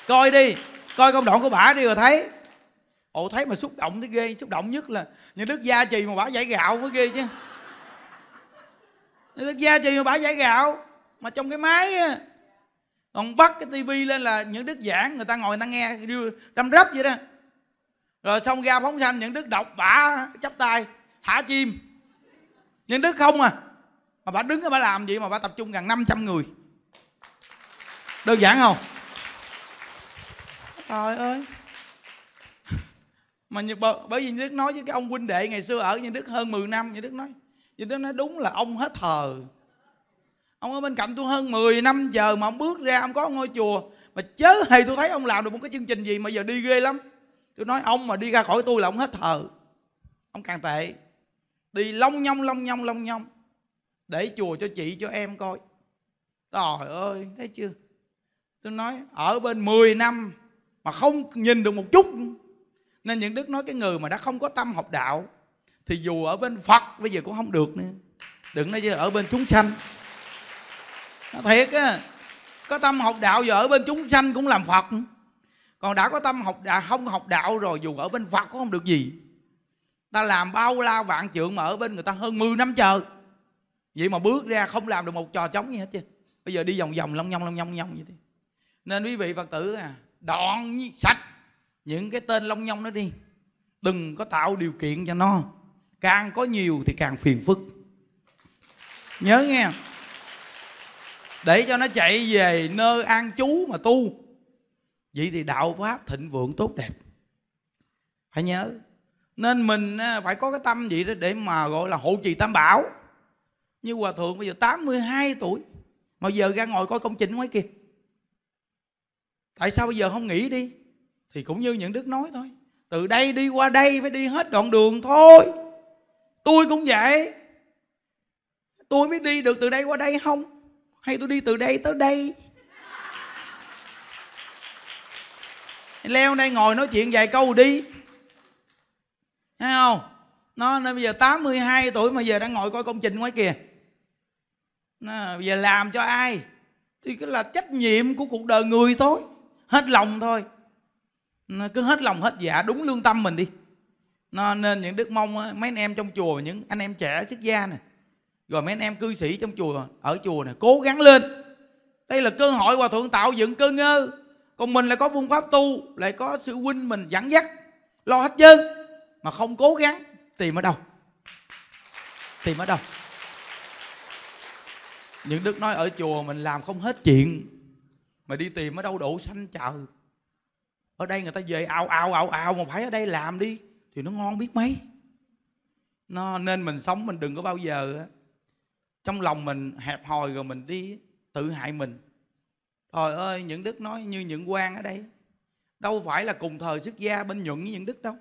coi đi coi công đoạn của bà đi rồi thấy ồ thấy mà xúc động thấy ghê xúc động nhất là nhà đức gia trì mà bả giải gạo mới ghê chứ nhà đức gia trì mà bả giải gạo mà trong cái máy á còn bắt cái tivi lên là những đức giảng người ta ngồi người ta nghe đâm rấp vậy đó rồi xong ra phóng sanh những đức đọc bả chắp tay thả chim những đức không à mà bả đứng bả làm gì mà bả tập trung gần 500 người đơn giản không trời ơi mà như, bởi vì như đức nói với cái ông huynh đệ ngày xưa ở như đức hơn 10 năm như đức nói như đức nói đúng là ông hết thờ ông ở bên cạnh tôi hơn 10 năm giờ mà ông bước ra ông có ngôi chùa mà chớ hề tôi thấy ông làm được một cái chương trình gì mà giờ đi ghê lắm tôi nói ông mà đi ra khỏi tôi là ông hết thờ ông càng tệ đi long nhong long nhong long nhong để chùa cho chị cho em coi trời ơi thấy chưa tôi nói ở bên 10 năm mà không nhìn được một chút nên những đức nói cái người mà đã không có tâm học đạo thì dù ở bên phật bây giờ cũng không được nữa đừng nói chứ ở bên chúng sanh nó thiệt á có tâm học đạo giờ ở bên chúng sanh cũng làm phật còn đã có tâm học đạo không học đạo rồi dù ở bên phật cũng không được gì ta làm bao la vạn trượng mà ở bên người ta hơn 10 năm chờ vậy mà bước ra không làm được một trò trống gì hết chứ bây giờ đi vòng vòng long nhong long nhong long nhong vậy đi nên quý vị phật tử à đoạn sạch những cái tên long nhong nó đi đừng có tạo điều kiện cho nó càng có nhiều thì càng phiền phức nhớ nghe để cho nó chạy về nơi an trú mà tu vậy thì đạo pháp thịnh vượng tốt đẹp phải nhớ nên mình à, phải có cái tâm gì đó để mà gọi là hộ trì tam bảo như hòa thượng bây giờ 82 tuổi mà giờ ra ngồi coi công trình ngoài kia tại sao bây giờ không nghỉ đi thì cũng như những đức nói thôi từ đây đi qua đây phải đi hết đoạn đường thôi tôi cũng vậy tôi mới đi được từ đây qua đây không hay tôi đi từ đây tới đây leo đây ngồi nói chuyện vài câu đi thấy không nó nên bây giờ 82 tuổi mà giờ đang ngồi coi công trình ngoài kìa nó, bây giờ làm cho ai thì cứ là trách nhiệm của cuộc đời người thôi hết lòng thôi nó cứ hết lòng hết dạ đúng lương tâm mình đi nó, nên những đức mong mấy anh em trong chùa những anh em trẻ xuất gia nè rồi mấy anh em cư sĩ trong chùa ở chùa nè cố gắng lên đây là cơ hội hòa thượng tạo dựng cơ ngơ còn mình lại có phương pháp tu lại có sự huynh mình dẫn dắt lo hết trơn mà không cố gắng tìm ở đâu tìm ở đâu những đức nói ở chùa mình làm không hết chuyện mà đi tìm ở đâu độ xanh trời ở đây người ta về ao ao ao ao mà phải ở đây làm đi thì nó ngon biết mấy nó nên mình sống mình đừng có bao giờ trong lòng mình hẹp hòi rồi mình đi tự hại mình trời ơi những đức nói như những quan ở đây đâu phải là cùng thời xuất gia bên nhuận với những đức đâu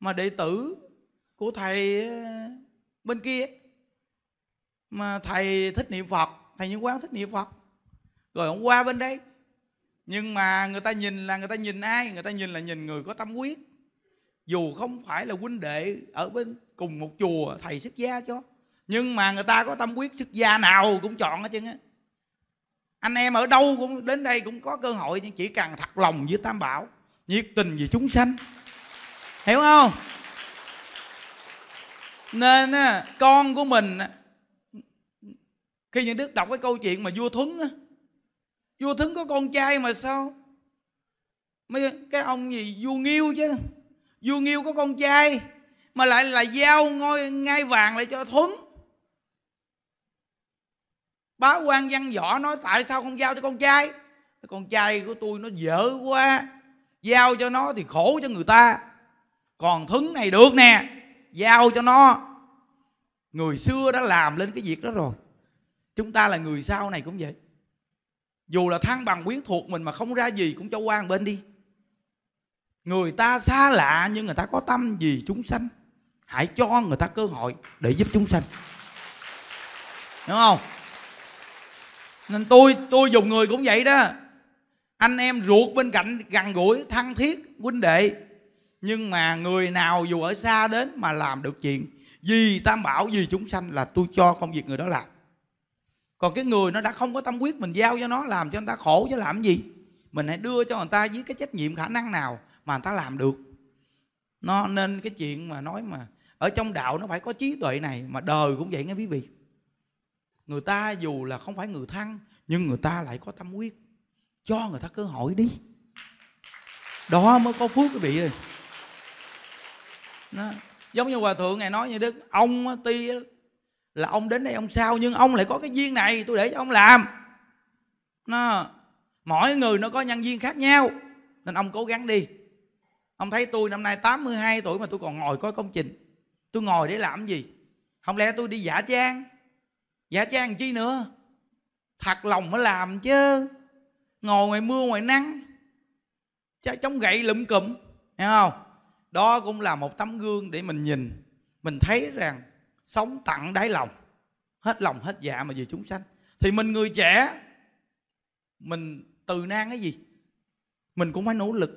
mà đệ tử của thầy bên kia mà thầy thích niệm phật thầy những quan thích niệm phật rồi hôm qua bên đây nhưng mà người ta nhìn là người ta nhìn ai người ta nhìn là nhìn người có tâm quyết dù không phải là huynh đệ ở bên cùng một chùa thầy xuất gia cho nhưng mà người ta có tâm quyết xuất gia nào cũng chọn hết trơn á anh em ở đâu cũng đến đây cũng có cơ hội nhưng chỉ cần thật lòng với tam bảo nhiệt tình vì chúng sanh hiểu không nên con của mình khi những đức đọc cái câu chuyện mà vua thuấn á, vua thính có con trai mà sao mấy cái ông gì vua nghiêu chứ vua nghiêu có con trai mà lại là giao ngôi ngai vàng lại cho thuấn bá quan văn võ nói tại sao không giao cho con trai con trai của tôi nó dở quá giao cho nó thì khổ cho người ta còn thứng này được nè giao cho nó người xưa đã làm lên cái việc đó rồi chúng ta là người sau này cũng vậy dù là thăng bằng quyến thuộc mình mà không ra gì cũng cho qua bên đi người ta xa lạ nhưng người ta có tâm gì chúng sanh hãy cho người ta cơ hội để giúp chúng sanh đúng không nên tôi tôi dùng người cũng vậy đó anh em ruột bên cạnh gần gũi thân thiết huynh đệ nhưng mà người nào dù ở xa đến mà làm được chuyện vì tam bảo vì chúng sanh là tôi cho công việc người đó làm còn cái người nó đã không có tâm quyết mình giao cho nó làm cho người ta khổ chứ làm gì mình hãy đưa cho người ta với cái trách nhiệm khả năng nào mà người ta làm được nó nên cái chuyện mà nói mà ở trong đạo nó phải có trí tuệ này mà đời cũng vậy nghe quý vị người ta dù là không phải người thân nhưng người ta lại có tâm quyết cho người ta cơ hội đi đó mới có phước quý vị ơi nó giống như hòa thượng ngài nói như đức ông ti là ông đến đây ông sao nhưng ông lại có cái duyên này tôi để cho ông làm nó mỗi người nó có nhân duyên khác nhau nên ông cố gắng đi ông thấy tôi năm nay 82 tuổi mà tôi còn ngồi coi công trình tôi ngồi để làm gì không lẽ tôi đi giả trang giả trang chi nữa thật lòng mới làm chứ ngồi ngoài mưa ngoài nắng chống gậy lụm cụm hiểu không đó cũng là một tấm gương để mình nhìn mình thấy rằng sống tận đáy lòng hết lòng hết dạ mà vì chúng sanh thì mình người trẻ mình từ nan cái gì mình cũng phải nỗ lực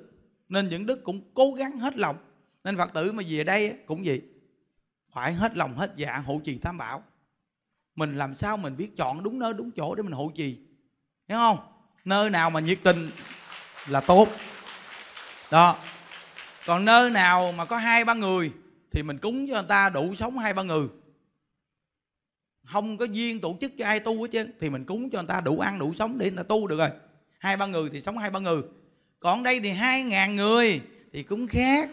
nên những đức cũng cố gắng hết lòng nên phật tử mà về đây cũng vậy phải hết lòng hết dạ hộ trì tam bảo mình làm sao mình biết chọn đúng nơi đúng chỗ để mình hộ trì hiểu không nơi nào mà nhiệt tình là tốt đó còn nơi nào mà có hai ba người thì mình cúng cho người ta đủ sống hai ba người không có duyên tổ chức cho ai tu hết chứ thì mình cúng cho người ta đủ ăn đủ sống để người ta tu được rồi hai ba người thì sống hai ba người còn đây thì hai ngàn người thì cúng khác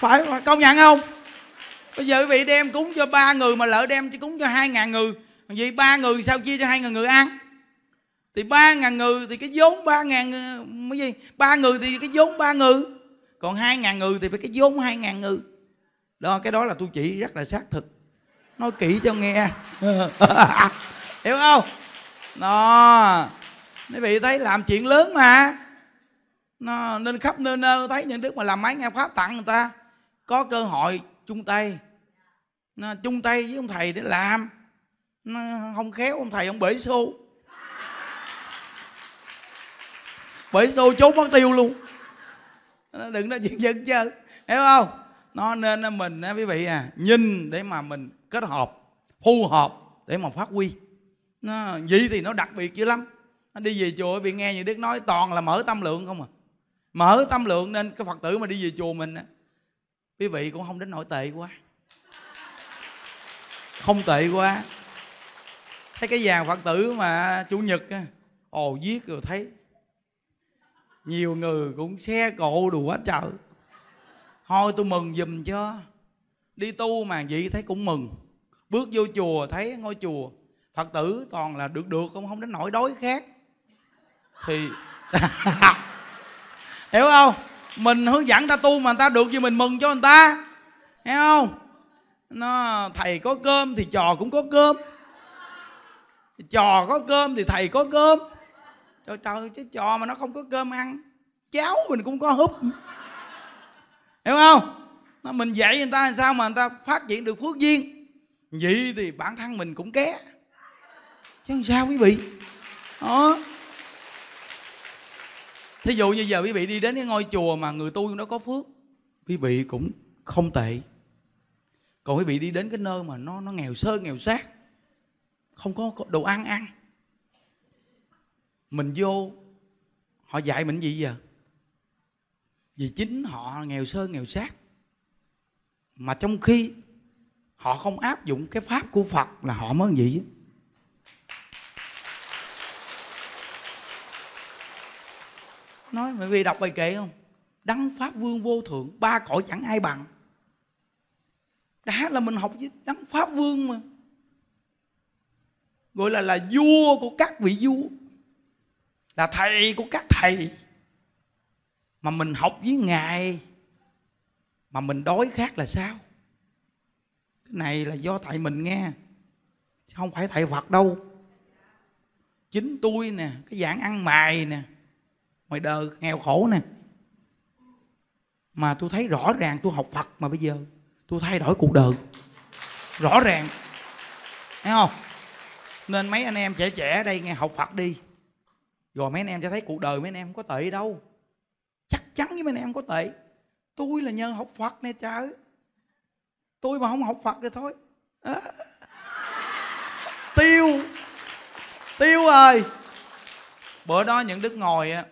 phải công nhận không bây giờ quý vị đem cúng cho ba người mà lỡ đem chỉ cúng cho hai ngàn người vì ba người sao chia cho hai ngàn người ăn thì ba ngàn người thì cái vốn ba ngàn cái gì ba người thì cái vốn ba người còn hai ngàn người thì phải cái vốn hai ngàn người đó cái đó là tôi chỉ rất là xác thực nói kỹ cho nghe hiểu không nó quý vị thấy làm chuyện lớn mà nó nên khắp nơi nơi thấy những đức mà làm máy nghe pháp tặng người ta có cơ hội chung tay nó chung tay với ông thầy để làm nó không khéo ông thầy ông bể xô bể xô trốn mất tiêu luôn đừng nói chuyện dân chơi hiểu không nó nên là mình á quý vị à nhìn để mà mình kết hợp phù hợp để mà phát huy nó vậy thì nó đặc biệt dữ lắm nó đi về chùa bị nghe như đức nói toàn là mở tâm lượng không à mở tâm lượng nên cái phật tử mà đi về chùa mình á quý vị cũng không đến nội tệ quá không tệ quá thấy cái vàng phật tử mà chủ nhật ồ viết rồi thấy nhiều người cũng xe cộ đủ quá trời thôi tôi mừng giùm cho đi tu mà vậy thấy cũng mừng bước vô chùa thấy ngôi chùa phật tử toàn là được được không không đến nỗi đói khát thì hiểu không mình hướng dẫn ta tu mà ta được gì mình mừng cho người ta hiểu không nó thầy có cơm thì trò cũng có cơm trò có cơm thì thầy có cơm trời trời chứ trò mà nó không có cơm ăn cháo mình cũng có húp hiểu không mình dạy người ta làm sao mà người ta phát triển được phước duyên vậy thì bản thân mình cũng ké chứ làm sao quý vị đó ờ. thí dụ như giờ quý vị đi đến cái ngôi chùa mà người tu nó có phước quý vị cũng không tệ còn quý vị đi đến cái nơi mà nó nó nghèo sơ nghèo sát không có, có đồ ăn ăn mình vô họ dạy mình gì giờ vì chính họ nghèo sơ nghèo sát mà trong khi họ không áp dụng cái pháp của phật là họ mới vậy nói bởi vì đọc bài kệ không đăng pháp vương vô thượng ba cõi chẳng ai bằng đã là mình học với đấng pháp vương mà gọi là là vua của các vị vua là thầy của các thầy mà mình học với ngài mà mình đói khác là sao cái này là do tại mình nghe chứ không phải tại phật đâu chính tôi nè cái dạng ăn mày nè mày đờ nghèo khổ nè mà tôi thấy rõ ràng tôi học phật mà bây giờ tôi thay đổi cuộc đời rõ ràng thấy không nên mấy anh em trẻ trẻ ở đây nghe học phật đi rồi mấy anh em sẽ thấy cuộc đời mấy anh em không có tệ đâu chắc chắn với bên em có tệ tôi là nhân học phật nè trời tôi mà không học phật thì thôi à. tiêu tiêu ơi bữa đó những đức ngồi á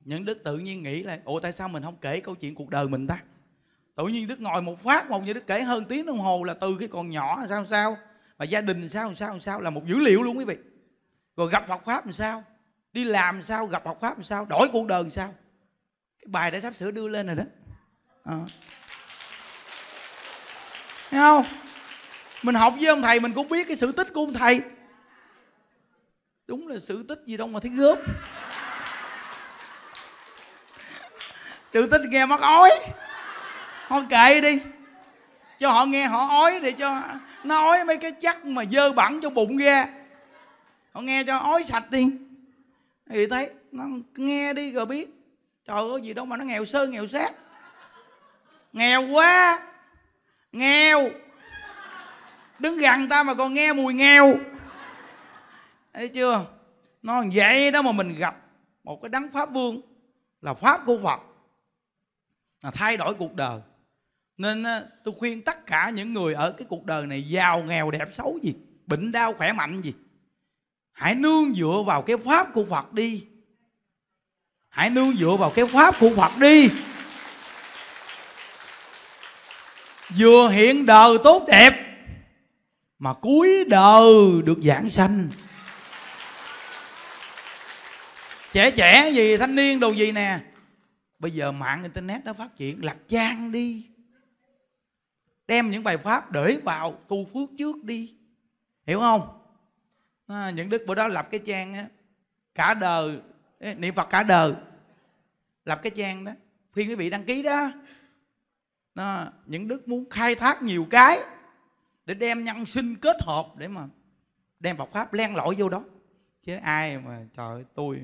những đức tự nhiên nghĩ lại ủa tại sao mình không kể câu chuyện cuộc đời mình ta tự nhiên đức ngồi một phát một như đức kể hơn tiếng đồng hồ là từ cái còn nhỏ sao sao và gia đình sao sao sao là một dữ liệu luôn quý vị rồi gặp Phật pháp làm sao đi làm sao gặp Phật pháp làm sao đổi cuộc đời làm sao cái bài đã sắp sửa đưa lên rồi đó à. thấy không mình học với ông thầy mình cũng biết cái sự tích của ông thầy đúng là sự tích gì đâu mà thấy gớm sự tích nghe mắc ói thôi kệ đi cho họ nghe họ ói để cho nó ói mấy cái chắc mà dơ bẩn cho bụng ra họ nghe cho ói sạch đi thì thấy nó nghe đi rồi biết trời ơi gì đâu mà nó nghèo sơ nghèo xác nghèo quá nghèo đứng gần ta mà còn nghe mùi nghèo thấy chưa nó vậy đó mà mình gặp một cái đấng pháp vương là pháp của phật là thay đổi cuộc đời nên tôi khuyên tất cả những người ở cái cuộc đời này giàu nghèo đẹp xấu gì bệnh đau khỏe mạnh gì hãy nương dựa vào cái pháp của phật đi hãy nương dựa vào cái pháp của phật đi vừa hiện đời tốt đẹp mà cuối đời được giảng sanh trẻ trẻ gì thanh niên đồ gì nè bây giờ mạng internet đã phát triển lạc trang đi đem những bài pháp để vào tu phước trước đi hiểu không à, những đức bữa đó lập cái trang á cả đời niệm phật cả đời làm cái trang đó khi quý vị đăng ký đó nó, những đức muốn khai thác nhiều cái để đem nhân sinh kết hợp để mà đem Phật pháp len lỏi vô đó chứ ai mà trời tôi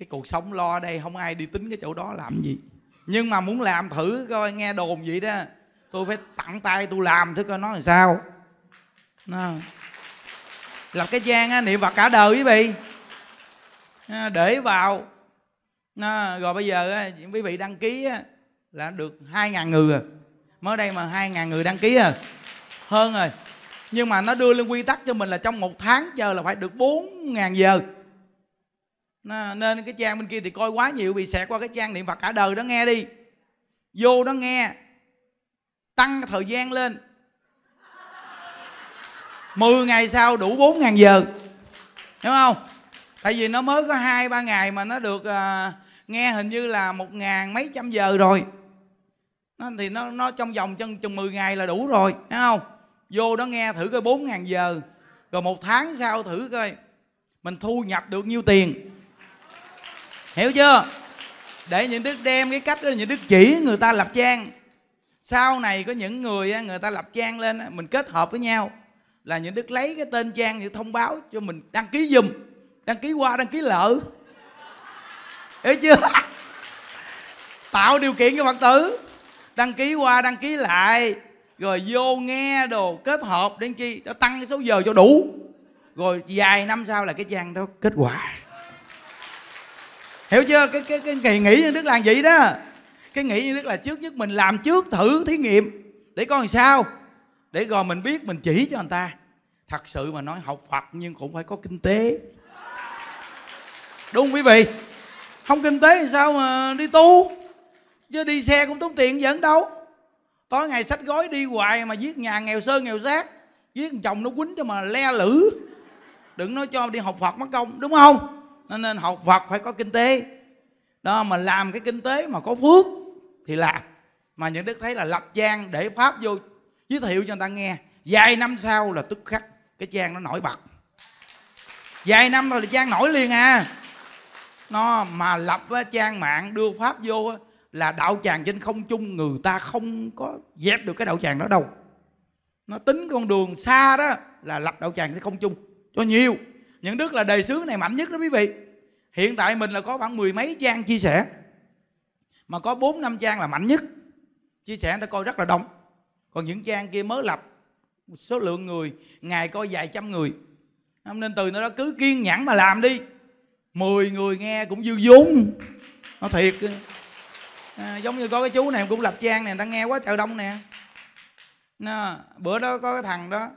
cái cuộc sống lo đây không ai đi tính cái chỗ đó làm gì nhưng mà muốn làm thử coi nghe đồn vậy đó tôi phải tặng tay tôi làm thử coi nó làm sao nó. làm cái gian á niệm Phật cả đời quý vị À, để vào nó, à, rồi bây giờ quý vị đăng ký là được 2.000 người rồi mới đây mà 2.000 người đăng ký rồi à. hơn rồi nhưng mà nó đưa lên quy tắc cho mình là trong một tháng chờ là phải được 4.000 giờ nó, nên cái trang bên kia thì coi quá nhiều vì xẹt qua cái trang niệm phật cả đời đó nghe đi vô đó nghe tăng thời gian lên 10 ngày sau đủ 4.000 giờ Đúng không? tại vì nó mới có hai ba ngày mà nó được à, nghe hình như là một ngàn mấy trăm giờ rồi nó, thì nó nó trong vòng chân chừng 10 ngày là đủ rồi thấy không vô đó nghe thử coi bốn ngàn giờ rồi một tháng sau thử coi mình thu nhập được nhiêu tiền hiểu chưa để những đức đem cái cách đó những đức chỉ người ta lập trang sau này có những người người ta lập trang lên mình kết hợp với nhau là những đức lấy cái tên trang để thông báo cho mình đăng ký dùm đăng ký qua đăng ký lợ hiểu chưa tạo điều kiện cho phật tử đăng ký qua đăng ký lại rồi vô nghe đồ kết hợp đến chi nó tăng cái số giờ cho đủ rồi vài năm sau là cái trang đó kết quả hiểu chưa cái cái cái kỳ nghĩ như đức là vậy đó cái nghĩ như đức là trước nhất mình làm trước thử thí nghiệm để coi làm sao để rồi mình biết mình chỉ cho người ta thật sự mà nói học phật nhưng cũng phải có kinh tế đúng quý vị không kinh tế thì sao mà đi tu chứ đi xe cũng tốn tiền dẫn đâu tối ngày sách gói đi hoài mà giết nhà nghèo sơn nghèo xác giết chồng nó quýnh cho mà le lử đừng nói cho đi học phật mất công đúng không nên, nên học phật phải có kinh tế đó mà làm cái kinh tế mà có phước thì làm mà những đức thấy là lập trang để pháp vô giới thiệu cho người ta nghe vài năm sau là tức khắc cái trang nó nổi bật vài năm rồi là trang nổi liền à nó mà lập trang mạng đưa pháp vô là đạo tràng trên không chung người ta không có dẹp được cái đạo tràng đó đâu nó tính con đường xa đó là lập đạo tràng trên không chung cho nhiều những đức là đề sướng này mạnh nhất đó quý vị hiện tại mình là có khoảng mười mấy trang chia sẻ mà có bốn năm trang là mạnh nhất chia sẻ người ta coi rất là đông còn những trang kia mới lập số lượng người ngày coi vài trăm người nên từ nó đó cứ kiên nhẫn mà làm đi 10 người nghe cũng dư vốn nó thiệt à, giống như có cái chú này cũng lập trang này người ta nghe quá trời đông nè nó, bữa đó có cái thằng đó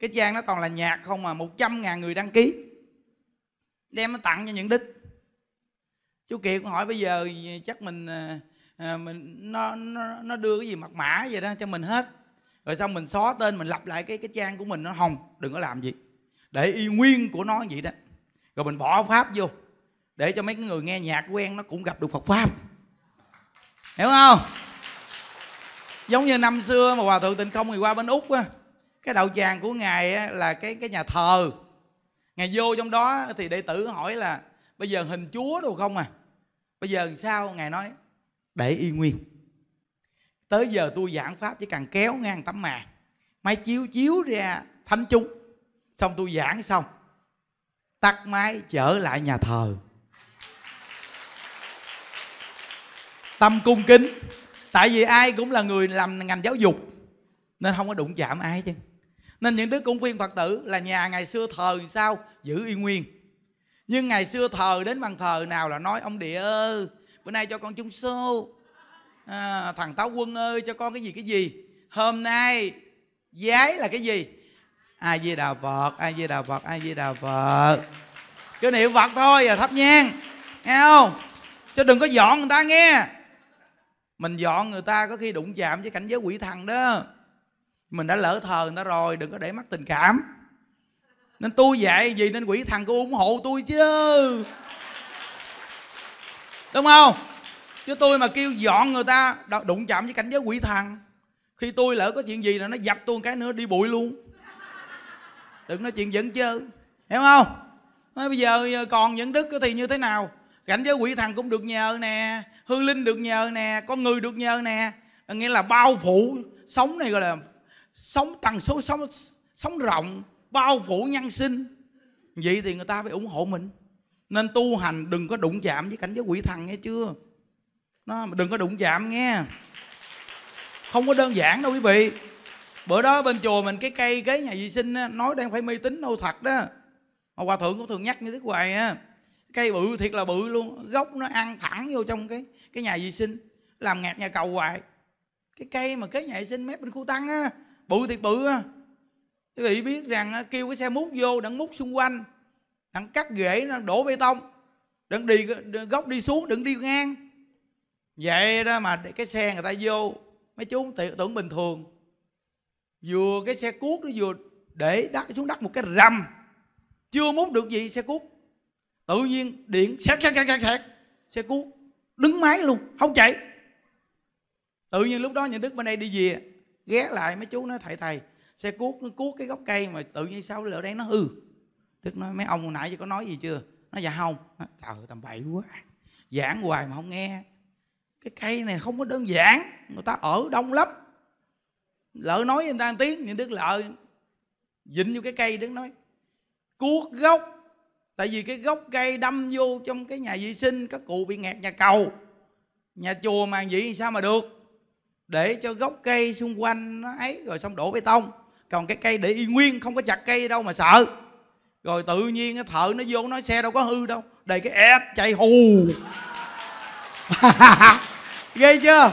cái trang nó toàn là nhạc không mà 100 ngàn người đăng ký đem nó tặng cho những đức chú kiệt cũng hỏi bây giờ chắc mình à, à, mình nó, nó nó đưa cái gì mặt mã vậy đó cho mình hết rồi xong mình xóa tên mình lập lại cái cái trang của mình nó hồng đừng có làm gì để y nguyên của nó vậy đó rồi mình bỏ pháp vô để cho mấy cái người nghe nhạc quen nó cũng gặp được phật pháp hiểu không giống như năm xưa mà hòa thượng tịnh không thì qua bên úc á cái đạo tràng của ngài á, là cái cái nhà thờ ngài vô trong đó thì đệ tử hỏi là bây giờ hình chúa đâu không à bây giờ sao ngài nói để y nguyên tới giờ tôi giảng pháp chỉ cần kéo ngang tấm màn máy chiếu chiếu ra thánh chúng xong tôi giảng xong tắt máy trở lại nhà thờ tâm cung kính tại vì ai cũng là người làm ngành giáo dục nên không có đụng chạm ai chứ nên những đứa cung viên phật tử là nhà ngày xưa thờ sao giữ y nguyên nhưng ngày xưa thờ đến bằng thờ nào là nói ông địa ơi bữa nay cho con chúng xô à, thằng táo quân ơi cho con cái gì cái gì hôm nay giấy là cái gì a di đà phật a di đà phật a di đà phật cứ niệm phật thôi à thắp nhang nghe không chứ đừng có dọn người ta nghe mình dọn người ta có khi đụng chạm với cảnh giới quỷ thần đó mình đã lỡ thờ người ta rồi đừng có để mắc tình cảm nên tôi dạy gì nên quỷ thần cũng ủng hộ tôi chứ đúng không chứ tôi mà kêu dọn người ta đụng chạm với cảnh giới quỷ thần khi tôi lỡ có chuyện gì là nó dập tôi cái nữa đi bụi luôn đừng nói chuyện giận chơi hiểu không nói bây giờ ờ, còn những đức thì như thế nào cảnh giới quỷ thần cũng được nhờ nè hư linh được nhờ nè con người được nhờ nè ờ, nghĩa là bao phủ sống này gọi là sống tầng số sống sống rộng bao phủ nhân sinh vậy thì người ta phải ủng hộ mình nên tu hành đừng có đụng chạm với cảnh giới quỷ thần nghe chưa nó đừng có đụng chạm nghe không có đơn giản đâu quý vị bữa đó bên chùa mình cái cây ghế nhà vệ sinh á, nói đang phải mê tín đâu thật đó mà hòa thượng cũng thường nhắc như thế hoài á cây bự thiệt là bự luôn gốc nó ăn thẳng vô trong cái cái nhà vệ sinh làm ngạt nhà cầu hoài cái cây mà kế nhà vệ sinh mép bên khu tăng á bự thiệt bự á quý vị biết rằng á, kêu cái xe mút vô đặng mút xung quanh đặng cắt ghế nó đổ bê tông đặng đi gốc đi xuống đừng đi ngang vậy đó mà cái xe người ta vô mấy chú tưởng bình thường vừa cái xe cuốc nó vừa để đất xuống đất một cái rầm chưa múc được gì xe cuốc tự nhiên điện sẹt sẹt sẹt sẹt sẹt xe cuốc đứng máy luôn không chạy tự nhiên lúc đó những đức bên đây đi về ghé lại mấy chú nói thầy thầy xe cuốc nó cuốc cái gốc cây mà tự nhiên sao lỡ đen nó hư đức nói mấy ông hồi nãy giờ có nói gì chưa nó dạ không trời tầm bậy quá giảng hoài mà không nghe cái cây này không có đơn giản người ta ở đông lắm lỡ nói với người ta một tiếng nhưng đức lợi dính vô cái cây đức nói cuốc gốc tại vì cái gốc cây đâm vô trong cái nhà vệ sinh các cụ bị ngạt nhà cầu nhà chùa mà vậy sao mà được để cho gốc cây xung quanh nó ấy rồi xong đổ bê tông còn cái cây để y nguyên không có chặt cây đâu mà sợ rồi tự nhiên cái thợ nó vô nói xe đâu có hư đâu đầy cái ép chạy hù ghê chưa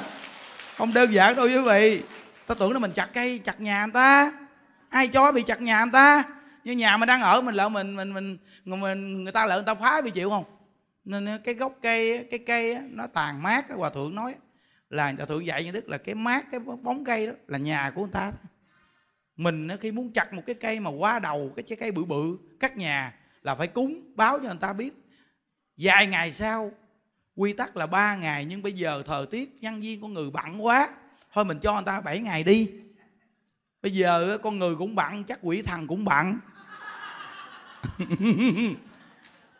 không đơn giản đâu quý vị ta tưởng là mình chặt cây chặt nhà người ta ai cho bị chặt nhà người ta như nhà mình đang ở mình lỡ mình mình mình người mình người ta lỡ người ta phá bị chịu không nên cái gốc cây cái cây nó tàn mát cái hòa thượng nói là hòa thượng dạy như đức là cái mát cái bóng cây đó là nhà của người ta đó. mình khi muốn chặt một cái cây mà qua đầu cái trái cây bự bự cắt nhà là phải cúng báo cho người ta biết vài ngày sau quy tắc là ba ngày nhưng bây giờ thời tiết nhân viên của người bận quá thôi mình cho người ta 7 ngày đi bây giờ con người cũng bận chắc quỷ thần cũng bận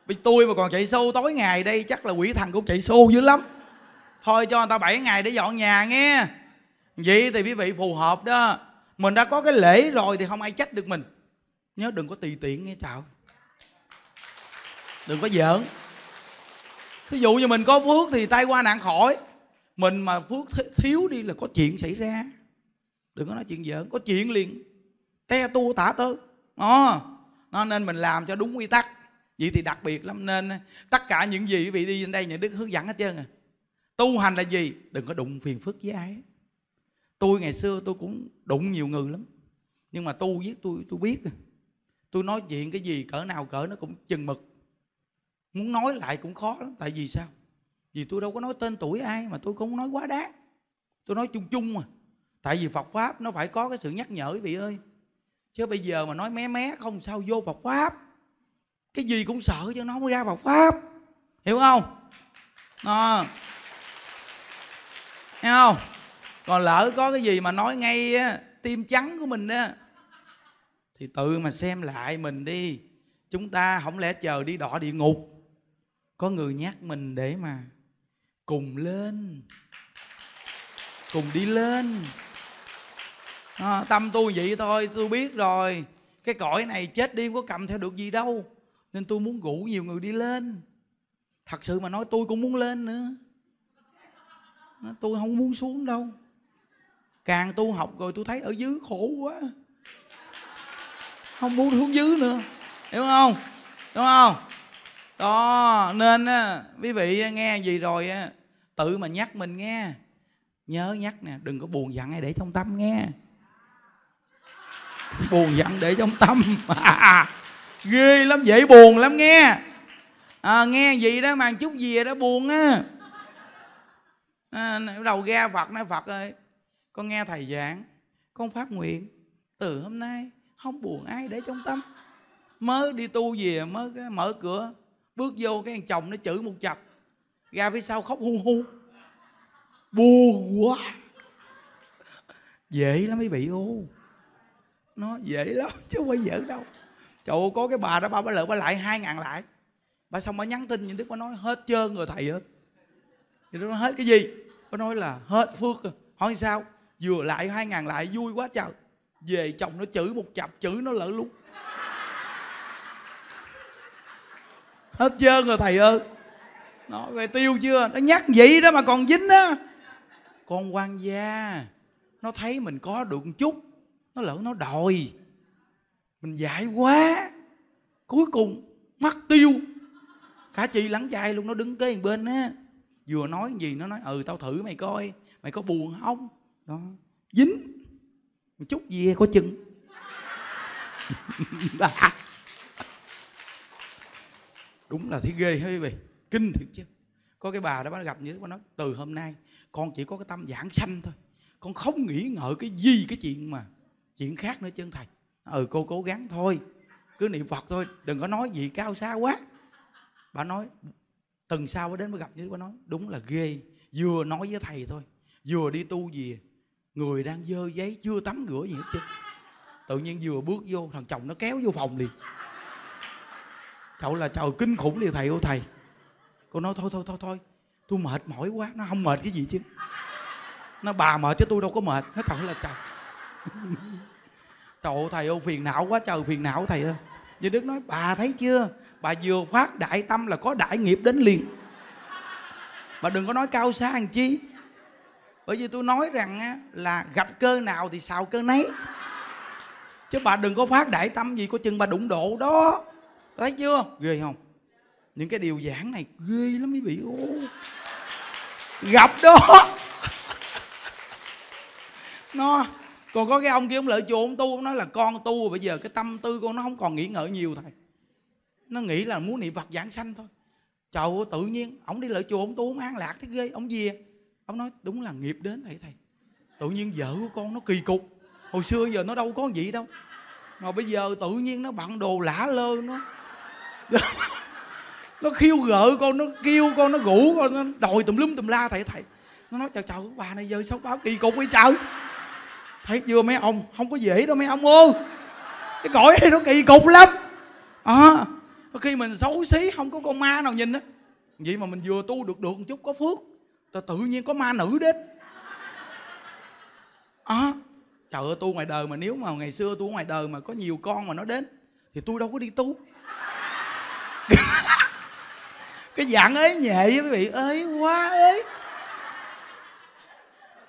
bây tôi mà còn chạy xô tối ngày đây chắc là quỷ thần cũng chạy xô dữ lắm thôi cho người ta 7 ngày để dọn nhà nghe vậy thì quý vị phù hợp đó mình đã có cái lễ rồi thì không ai trách được mình nhớ đừng có tùy tiện nghe chào đừng có giỡn ví dụ như mình có phước thì tay qua nạn khỏi mình mà phước thiếu đi là có chuyện xảy ra đừng có nói chuyện giỡn có chuyện liền te tu tả tớ ờ, nó à, nên mình làm cho đúng quy tắc vậy thì đặc biệt lắm nên ờ, tất cả những gì quý vị đi lên đây những đức hướng dẫn hết trơn à tu hành là gì đừng có đụng phiền phức với ai tôi ngày xưa tôi cũng đụng nhiều người lắm nhưng mà tu với tôi tôi biết à. tôi nói chuyện cái gì cỡ nào cỡ nó cũng chừng mực muốn nói lại cũng khó lắm tại vì sao vì tôi đâu có nói tên tuổi ai mà tôi không nói quá đáng tôi nói chung chung mà tại vì phật pháp nó phải có cái sự nhắc nhở quý vị ơi chứ bây giờ mà nói mé mé không sao vô phật pháp cái gì cũng sợ chứ nó không ra phật pháp hiểu không à. hiểu không còn lỡ có cái gì mà nói ngay á, tim trắng của mình á thì tự mà xem lại mình đi chúng ta không lẽ chờ đi đỏ địa ngục có người nhắc mình để mà cùng lên cùng đi lên à, tâm tôi vậy thôi tôi biết rồi cái cõi này chết đi có cầm theo được gì đâu nên tôi muốn rủ nhiều người đi lên thật sự mà nói tôi cũng muốn lên nữa ờ, tôi không muốn xuống đâu càng tu học rồi tôi thấy ở dưới khổ quá không muốn xuống dưới nữa hiểu không đúng không đó nên á quý vị nghe gì rồi á tự mà nhắc mình nghe nhớ nhắc nè đừng có buồn giận hay để trong tâm nghe buồn giận để trong tâm ghê lắm dễ buồn lắm nghe à, nghe gì đó mà chút gì đó buồn á à, đầu ra phật nói phật ơi con nghe thầy giảng con phát nguyện từ hôm nay không buồn ai để trong tâm mới đi tu về mới mở cửa bước vô cái thằng chồng nó chửi một chập ra phía sau khóc hu hu buồn quá dễ lắm mới bị ô nó dễ lắm chứ không phải dễ đâu trời có cái bà đó ba bà lợi bà lại hai ngàn lại bà xong bà nhắn tin những đức bà nói hết trơn rồi thầy ơi thì nó hết cái gì bà nói là hết phước rồi hỏi sao vừa lại hai ngàn lại vui quá trời về chồng nó chửi một chập chửi nó lỡ luôn hết trơn rồi thầy ơi nó về tiêu chưa nó nhắc vậy đó mà còn dính á con quan gia nó thấy mình có được một chút nó lỡ nó đòi mình dạy quá cuối cùng mắc tiêu cả chị lắng chai luôn nó đứng kế bên á vừa nói gì nó nói ừ tao thử mày coi mày có buồn không đó dính một chút gì có chừng đúng là thấy ghê hết quý vị kinh thiệt chứ có cái bà đó bà gặp như thế bà nói từ hôm nay con chỉ có cái tâm giảng sanh thôi con không nghĩ ngợi cái gì cái chuyện mà chuyện khác nữa chân thầy ừ cô cố gắng thôi cứ niệm phật thôi đừng có nói gì cao xa quá bà nói tuần sau mới đến mới gặp như thế bà nói đúng là ghê vừa nói với thầy thôi vừa đi tu gì người đang dơ giấy chưa tắm rửa gì hết chứ tự nhiên vừa bước vô thằng chồng nó kéo vô phòng liền Cậu là trời kinh khủng điều thầy ô thầy Cô nói thôi thôi thôi thôi Tôi mệt mỏi quá Nó không mệt cái gì chứ Nó bà mệt chứ tôi đâu có mệt Nó cậu là trời Trời ơi thầy ô phiền não quá trời phiền não thầy ơi như Đức nói bà thấy chưa Bà vừa phát đại tâm là có đại nghiệp đến liền Bà đừng có nói cao xa làm chi Bởi vì tôi nói rằng á, là gặp cơ nào thì xào cơ nấy Chứ bà đừng có phát đại tâm gì Có chừng bà đụng độ đó thấy chưa ghê không những cái điều giảng này ghê lắm quý vị ô gặp đó nó còn có cái ông kia ông lợi chùa ông tu ông nói là con tu bây giờ cái tâm tư con nó không còn nghĩ ngợi nhiều thầy nó nghĩ là muốn niệm phật giảng sanh thôi trời ơi tự nhiên ông đi lợi chùa ông tu ông an lạc thế ghê ông về ông nói đúng là nghiệp đến thầy thầy tự nhiên vợ của con nó kỳ cục hồi xưa giờ nó đâu có gì đâu mà bây giờ tự nhiên nó bận đồ lả lơ nó nó khiêu gợi con nó kêu con nó gủ con nó đòi tùm lum tùm la thầy thầy nó nói chào trời bà này giờ sao báo kỳ cục vậy trời thấy chưa mấy ông không có dễ đâu mấy ông ơi cái cõi này nó kỳ cục lắm à, khi mình xấu xí không có con ma nào nhìn á vậy mà mình vừa tu được được một chút có phước ta tự nhiên có ma nữ đến à, trời ơi tu ngoài đời mà nếu mà ngày xưa tu ngoài đời mà có nhiều con mà nó đến thì tôi đâu có đi tu cái dạng ấy nhẹ với quý vị ấy quá ấy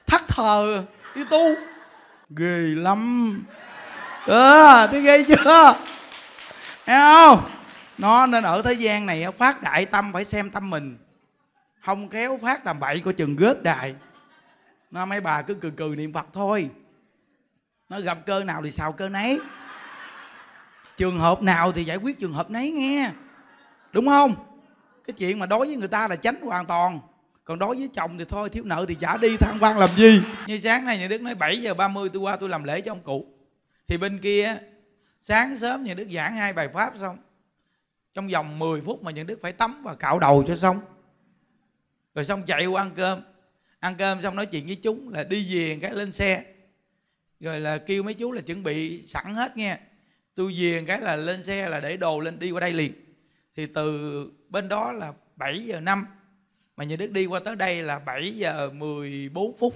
thất thờ đi tu ghê lắm ờ à, thấy ghê chưa thấy không nó nên ở thế gian này phát đại tâm phải xem tâm mình không kéo phát tầm bậy của chừng gớt đại nó mấy bà cứ cừ cừ niệm phật thôi nó gặp cơ nào thì xào cơ nấy trường hợp nào thì giải quyết trường hợp nấy nghe đúng không cái chuyện mà đối với người ta là tránh hoàn toàn còn đối với chồng thì thôi thiếu nợ thì trả đi thăng quan làm gì như sáng nay nhà đức nói 7 giờ 30 tôi qua tôi làm lễ cho ông cụ thì bên kia sáng sớm nhà đức giảng hai bài pháp xong trong vòng 10 phút mà nhà đức phải tắm và cạo đầu cho xong rồi xong chạy qua ăn cơm ăn cơm xong nói chuyện với chúng là đi về cái lên xe rồi là kêu mấy chú là chuẩn bị sẵn hết nghe tôi về cái là lên xe là để đồ lên đi qua đây liền thì từ bên đó là 7 giờ 5 mà nhà Đức đi qua tới đây là 7 giờ 14 phút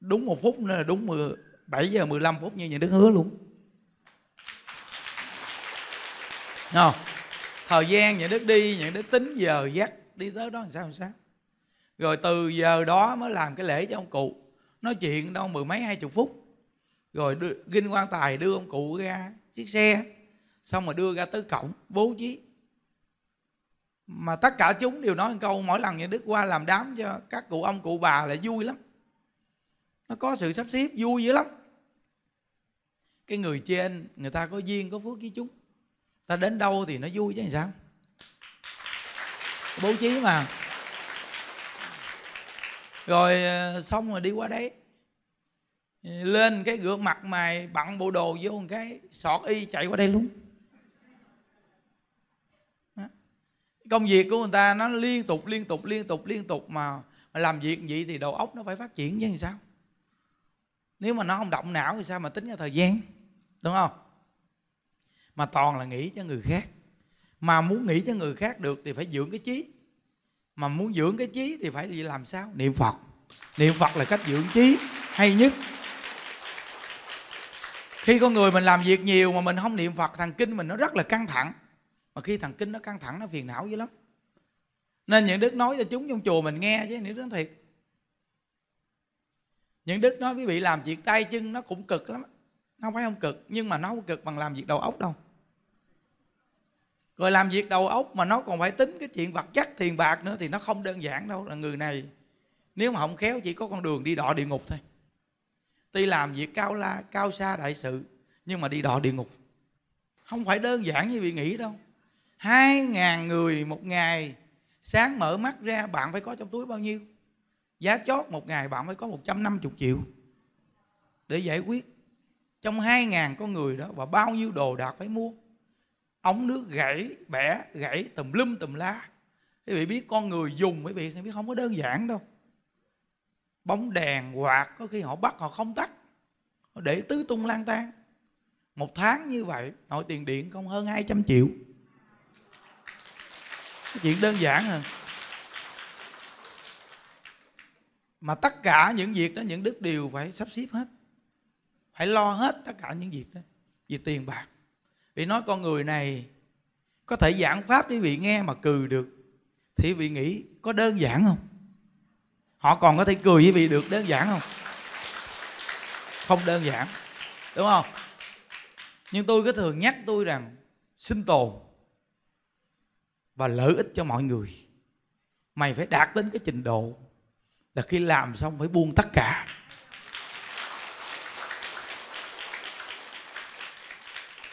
đúng một phút nữa là đúng 10, 7 giờ 15 phút như nhà Đức hứa luôn không? thời gian nhà Đức đi nhà Đức tính giờ dắt đi tới đó làm sao làm sao rồi từ giờ đó mới làm cái lễ cho ông cụ nói chuyện đâu mười mấy hai chục phút rồi đưa, ginh quan tài đưa ông cụ ra chiếc xe xong rồi đưa ra tới cổng bố trí mà tất cả chúng đều nói một câu mỗi lần nhà đức qua làm đám cho các cụ ông cụ bà là vui lắm nó có sự sắp xếp vui dữ lắm cái người trên người ta có duyên có phước với chúng ta đến đâu thì nó vui chứ làm sao bố trí mà rồi ờ, xong rồi đi qua đấy lên cái gương mặt mày bận bộ đồ vô một cái sọt y chạy qua đây luôn công việc của người ta nó liên tục liên tục liên tục liên tục mà, làm việc vậy thì đầu óc nó phải phát triển chứ sao nếu mà nó không động não thì sao mà tính ra thời gian đúng không mà toàn là nghĩ cho người khác mà muốn nghĩ cho người khác được thì phải dưỡng cái trí mà muốn dưỡng cái trí thì phải làm sao niệm phật niệm phật là cách dưỡng trí hay nhất khi con người mình làm việc nhiều mà mình không niệm phật thằng kinh mình nó rất là căng thẳng mà khi thần kinh nó căng thẳng nó phiền não dữ lắm nên những đức nói cho chúng trong chùa mình nghe chứ những đức nói thiệt những đức nói quý vị làm việc tay chân nó cũng cực lắm nó không phải không cực nhưng mà nó không cực bằng làm việc đầu óc đâu rồi làm việc đầu óc mà nó còn phải tính cái chuyện vật chất tiền bạc nữa thì nó không đơn giản đâu là người này nếu mà không khéo chỉ có con đường đi đọa địa ngục thôi tuy làm việc cao la cao xa đại sự nhưng mà đi đọa địa ngục không phải đơn giản như bị nghĩ đâu hai ngàn người một ngày sáng mở mắt ra bạn phải có trong túi bao nhiêu giá chót một ngày bạn phải có 150 triệu để giải quyết trong hai ngàn con người đó và bao nhiêu đồ đạc phải mua ống nước gãy bẻ gãy tùm lum tùm la quý vị biết con người dùng quý vị biết không có đơn giản đâu bóng đèn quạt có khi họ bắt họ không tắt họ để tứ tung lang tan một tháng như vậy nội tiền điện không hơn 200 triệu cái chuyện đơn giản hơn à. mà tất cả những việc đó những đức đều phải sắp xếp hết phải lo hết tất cả những việc đó về tiền bạc vì nói con người này có thể giảng pháp với vị nghe mà cười được thì vị nghĩ có đơn giản không họ còn có thể cười với vị được đơn giản không không đơn giản đúng không nhưng tôi cứ thường nhắc tôi rằng sinh tồn và lợi ích cho mọi người mày phải đạt đến cái trình độ là khi làm xong phải buông tất cả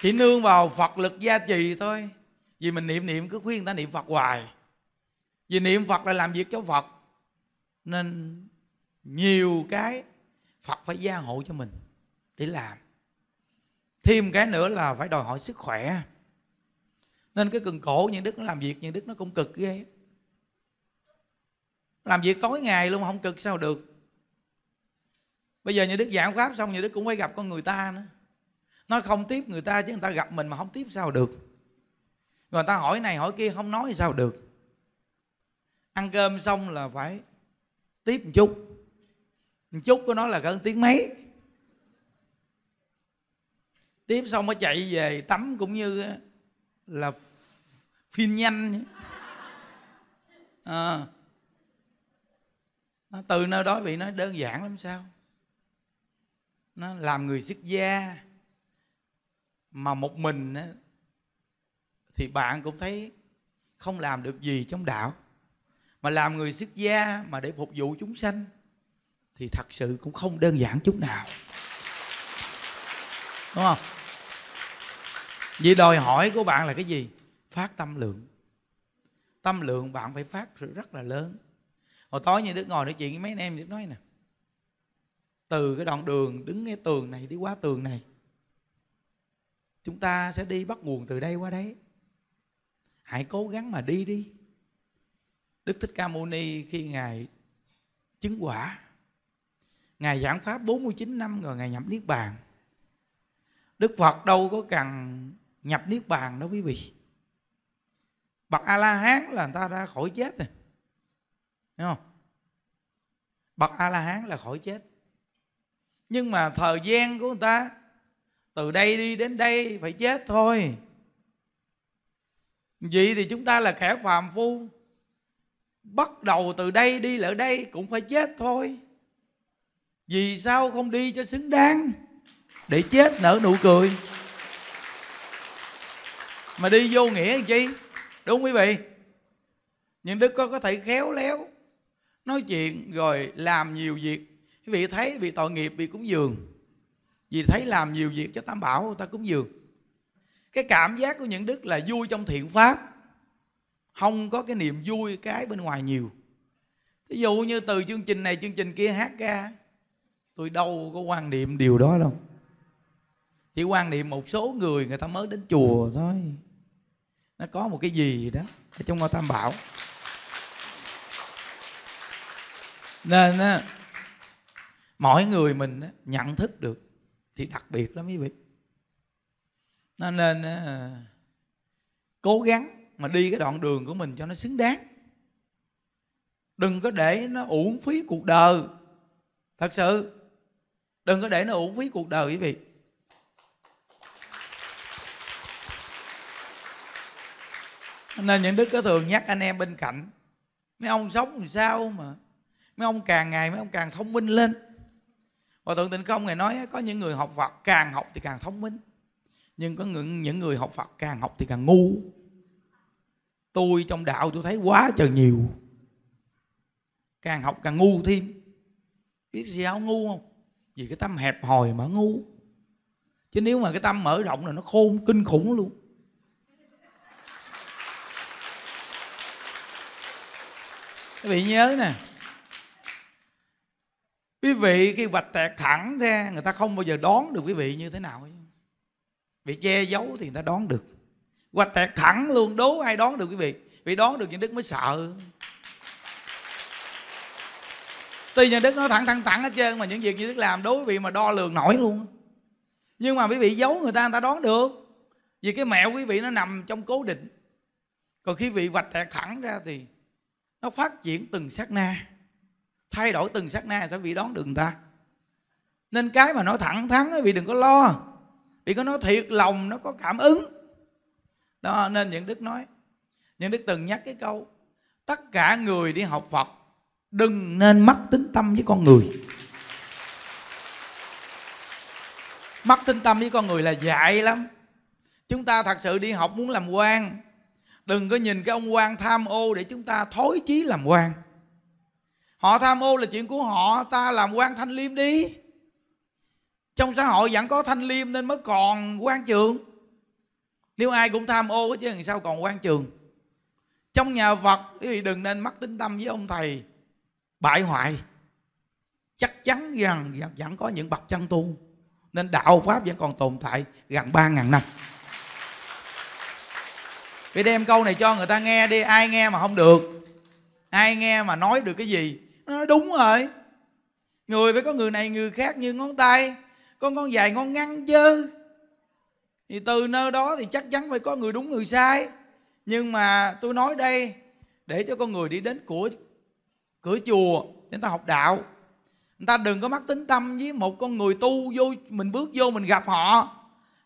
chỉ nương vào phật lực gia trì thôi vì mình niệm niệm cứ khuyên người ta niệm phật hoài vì niệm phật là làm việc cho phật nên nhiều cái phật phải gia hộ cho mình để làm thêm cái nữa là phải đòi hỏi sức khỏe nên cái cần cổ như đức nó làm việc như đức nó cũng cực ghê làm việc tối ngày luôn không cực sao được bây giờ như đức giảng pháp xong như đức cũng phải gặp con người ta nữa nó không tiếp người ta chứ người ta gặp mình mà không tiếp sao được người ta hỏi này hỏi kia không nói sao được ăn cơm xong là phải tiếp một chút một chút của nó là gần tiếng mấy tiếp xong mới chạy về tắm cũng như là phim nhanh à, từ nơi đó vị nói đơn giản lắm sao nó làm người xuất gia mà một mình thì bạn cũng thấy không làm được gì trong đạo mà làm người xuất gia mà để phục vụ chúng sanh thì thật sự cũng không đơn giản chút nào đúng không vì đòi hỏi của bạn là cái gì? Phát tâm lượng Tâm lượng bạn phải phát rất là lớn Hồi tối như Đức ngồi nói chuyện với mấy anh em Đức nói nè Từ cái đoạn đường đứng cái tường này đi qua tường này Chúng ta sẽ đi bắt nguồn từ đây qua đấy Hãy cố gắng mà đi đi Đức Thích Ca Mâu Ni khi Ngài chứng quả Ngài giảng Pháp 49 năm rồi Ngài nhập Niết Bàn Đức Phật đâu có cần nhập niết bàn đó quý vị bậc a la hán là người ta đã khỏi chết rồi Thấy không bậc a la hán là khỏi chết nhưng mà thời gian của người ta từ đây đi đến đây phải chết thôi vậy thì chúng ta là kẻ phàm phu bắt đầu từ đây đi lại đây cũng phải chết thôi vì sao không đi cho xứng đáng để chết nở nụ cười mà đi vô nghĩa làm chi đúng quý vị nhưng đức có có thể khéo léo nói chuyện rồi làm nhiều việc quý vị thấy bị tội nghiệp bị cúng dường vì thấy làm nhiều việc cho tam bảo người ta cúng dường cái cảm giác của những đức là vui trong thiện pháp không có cái niềm vui cái bên ngoài nhiều ví dụ như từ chương trình này chương trình kia hát ra tôi đâu có quan niệm điều đó đâu chỉ quan niệm một số người người ta mới đến chùa thôi nó có một cái gì đó ở trong ngôi tam bảo nên á, mỗi người mình á, nhận thức được thì đặc biệt lắm quý vị nó nên á, cố gắng mà đi cái đoạn đường của mình cho nó xứng đáng đừng có để nó uổng phí cuộc đời thật sự đừng có để nó uổng phí cuộc đời quý vị nên những đức có thường nhắc anh em bên cạnh mấy ông sống làm sao mà mấy ông càng ngày mấy ông càng thông minh lên và thượng tịnh không ngày nói có những người học phật càng học thì càng thông minh nhưng có những, những người học phật càng học thì càng ngu tôi trong đạo tôi thấy quá trời nhiều càng học càng ngu thêm biết gì áo ngu không vì cái tâm hẹp hòi mà ngu chứ nếu mà cái tâm mở rộng là nó khôn kinh khủng luôn quý vị nhớ nè quý vị cái vạch tẹt thẳng ra người ta không bao giờ đón được quý vị như thế nào bị che giấu thì người ta đón được vạch tẹt thẳng luôn đố ai đón được quý vị vì đón được những đức mới sợ tuy nhà đức nó thẳng thẳng thẳng hết trơn mà những việc như đức làm đối với vị mà đo lường nổi luôn nhưng mà quý vị giấu người ta người ta đón được vì cái mẹo quý vị nó nằm trong cố định còn khi vị vạch tẹt thẳng ra thì nó phát triển từng sát na thay đổi từng sát na sẽ bị đón đường ta nên cái mà nói thẳng thắn vì đừng có lo vì có nói thiệt lòng nó có cảm ứng đó nên những đức nói những đức từng nhắc cái câu tất cả người đi học phật đừng nên mất tính tâm với con người mất tính tâm với con người là dại lắm chúng ta thật sự đi học muốn làm quan đừng có nhìn cái ông quan tham ô để chúng ta thối chí làm quan họ tham ô là chuyện của họ ta làm quan thanh liêm đi trong xã hội vẫn có thanh liêm nên mới còn quan trường nếu ai cũng tham ô chứ làm sao còn quan trường trong nhà phật quý đừng nên mắc tính tâm với ông thầy bại hoại chắc chắn rằng vẫn có những bậc chân tu nên đạo pháp vẫn còn tồn tại gần ba ngàn năm vậy đem câu này cho người ta nghe đi ai nghe mà không được ai nghe mà nói được cái gì nó nói đúng rồi người phải có người này người khác như ngón tay có ngón dài ngón ngắn chứ thì từ nơi đó thì chắc chắn phải có người đúng người sai nhưng mà tôi nói đây để cho con người đi đến cửa cửa chùa để ta học đạo người ta đừng có mắc tính tâm với một con người tu vô mình bước vô mình gặp họ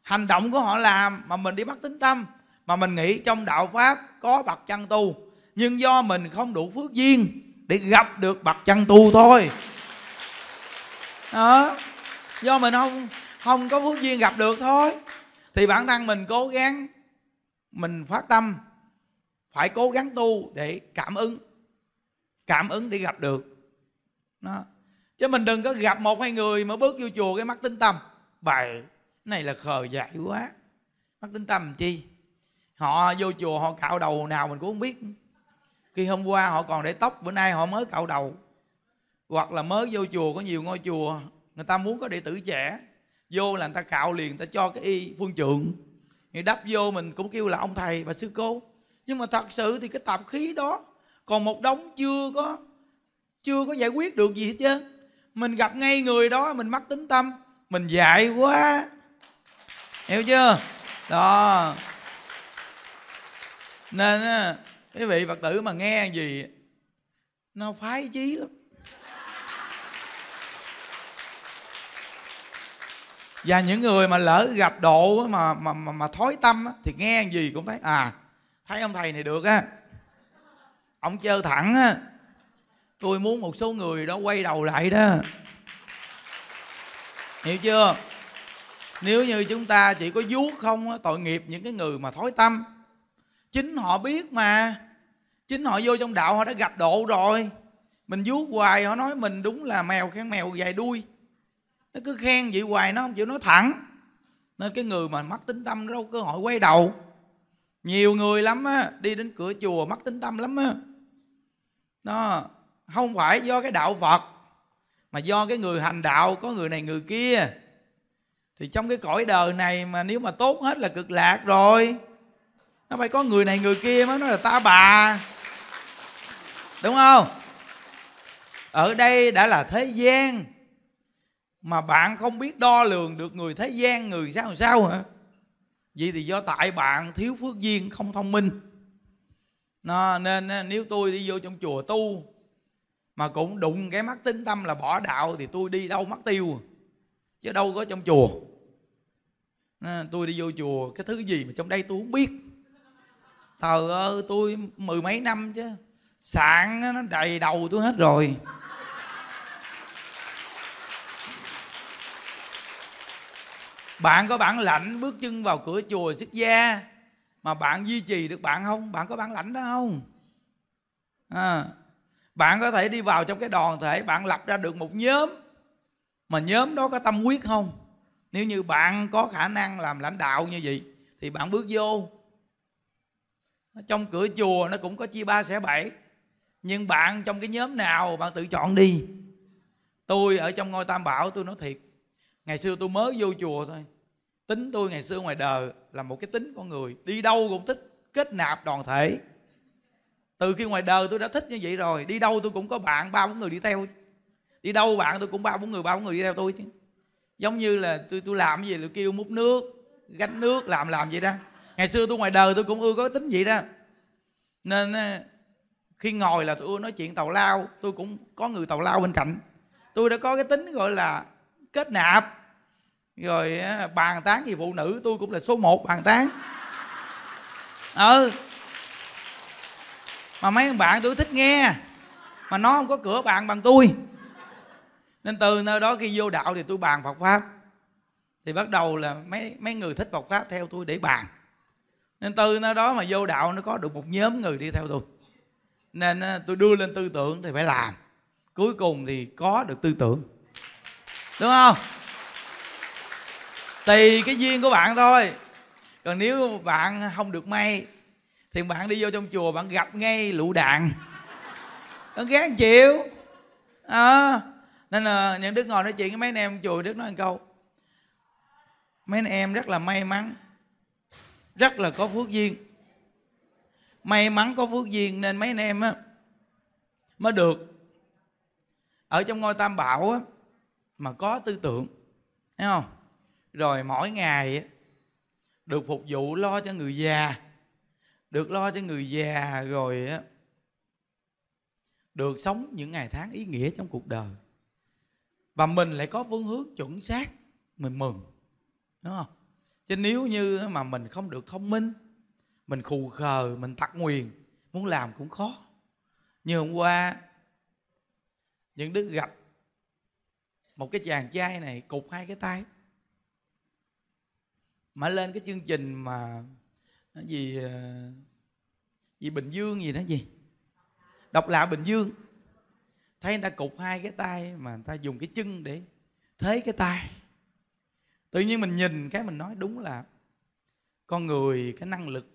hành động của họ làm mà mình đi mắc tính tâm mà mình nghĩ trong đạo pháp có bậc chân tu nhưng do mình không đủ phước duyên để gặp được bậc chân tu thôi đó do mình không không có phước duyên gặp được thôi thì bản thân mình cố gắng mình phát tâm phải cố gắng tu để cảm ứng cảm ứng để gặp được đó. chứ mình đừng có gặp một hai người mà bước vô chùa cái mắt tính tâm bài này là khờ dại quá mắt tính tâm chi họ vô chùa họ cạo đầu nào mình cũng không biết khi hôm qua họ còn để tóc bữa nay họ mới cạo đầu hoặc là mới vô chùa có nhiều ngôi chùa người ta muốn có đệ tử trẻ vô là người ta cạo liền người ta cho cái y phương trượng thì đắp vô mình cũng kêu là ông thầy và sư cô nhưng mà thật sự thì cái tạp khí đó còn một đống chưa có chưa có giải quyết được gì hết chứ mình gặp ngay người đó mình mắc tính tâm mình dạy quá hiểu chưa đó nên á, quý vị phật tử mà nghe gì nó phái chí lắm và những người mà lỡ gặp độ mà mà mà, mà thói tâm thì nghe gì cũng thấy à thấy ông thầy này được á ông chơi thẳng á tôi muốn một số người đó quay đầu lại đó hiểu chưa nếu như chúng ta chỉ có vuốt không á tội nghiệp những cái người mà thói tâm chính họ biết mà chính họ vô trong đạo họ đã gặp độ rồi mình vuốt hoài họ nói mình đúng là mèo khen mèo dài đuôi nó cứ khen vậy hoài nó không chịu nói thẳng nên cái người mà mắc tính tâm nó đâu cơ hội quay đầu nhiều người lắm á đi đến cửa chùa mắc tính tâm lắm á nó không phải do cái đạo phật mà do cái người hành đạo có người này người kia thì trong cái cõi đời này mà nếu mà tốt hết là cực lạc rồi nó phải có người này người kia mới nói là ta bà đúng không ở đây đã là thế gian mà bạn không biết đo lường được người thế gian người sao sao hả vậy thì do tại bạn thiếu phước duyên không thông minh nó, nên nếu tôi đi vô trong chùa tu mà cũng đụng cái mắt tính tâm là bỏ đạo thì tôi đi đâu mất tiêu à? chứ đâu có trong chùa tôi đi vô chùa cái thứ gì mà trong đây tôi không biết thờ ơ tôi mười mấy năm chứ sạn nó đầy đầu tôi hết rồi bạn có bản lãnh bước chân vào cửa chùa xuất gia mà bạn duy trì được bạn không bạn có bản lãnh đó không à, bạn có thể đi vào trong cái đoàn thể bạn lập ra được một nhóm mà nhóm đó có tâm quyết không nếu như bạn có khả năng làm lãnh đạo như vậy thì bạn bước vô trong cửa chùa nó cũng có chia ba sẻ bảy nhưng bạn trong cái nhóm nào bạn tự chọn đi tôi ở trong ngôi tam bảo tôi nói thiệt ngày xưa tôi mới vô chùa thôi tính tôi ngày xưa ngoài đời là một cái tính con người đi đâu cũng thích kết nạp đoàn thể từ khi ngoài đời tôi đã thích như vậy rồi đi đâu tôi cũng có bạn ba bốn người đi theo đi đâu bạn tôi cũng ba bốn người ba bốn người đi theo tôi chứ giống như là tôi tôi làm gì tôi kêu múc nước gánh nước làm làm vậy đó ngày xưa tôi ngoài đời tôi cũng ưa có tính vậy đó nên ờ, khi ngồi là tôi ưa nói chuyện tàu lao tôi cũng có người tàu lao bên cạnh tôi đã có cái tính gọi là kết nạp rồi ờ, bàn tán gì phụ nữ tôi cũng là số 1 bàn tán ừ mà mấy bạn tôi thích nghe mà nó không có cửa bàn bằng tôi nên từ nơi đó khi vô đạo thì tôi bàn Phật pháp thì bắt đầu là mấy mấy người thích Phật pháp theo tôi để bàn nên từ nó đó mà vô đạo nó có được một nhóm người đi theo tôi nên à, tôi đưa lên tư tưởng thì phải làm cuối cùng thì có được tư tưởng đúng không tùy cái duyên của bạn thôi còn nếu bạn không được may thì bạn đi vô trong chùa bạn gặp ngay lũ đạn nó gán chịu ờ. à, nên là những đức ngồi nói chuyện với mấy anh em chùa đức nói một câu mấy anh em rất là may mắn rất là có phước duyên may mắn có phước duyên nên mấy anh em á mới được ở trong ngôi tam bảo á mà có tư tưởng thấy không rồi mỗi ngày á được phục vụ lo cho người già được lo cho người già rồi á được sống những ngày tháng ý nghĩa trong cuộc đời và mình lại có phương hướng chuẩn xác mình mừng đúng không chứ nếu như mà mình không được thông minh mình khù khờ mình tặc nguyền muốn làm cũng khó như hôm qua những đứa gặp một cái chàng trai này cụt hai cái tay mà lên cái chương trình mà gì ờ, gì bình dương gì đó gì độc lạ bình dương thấy người ta cụt hai cái tay mà người ta dùng cái chân để thế cái tay tự nhiên mình nhìn cái mình nói đúng là con người cái năng lực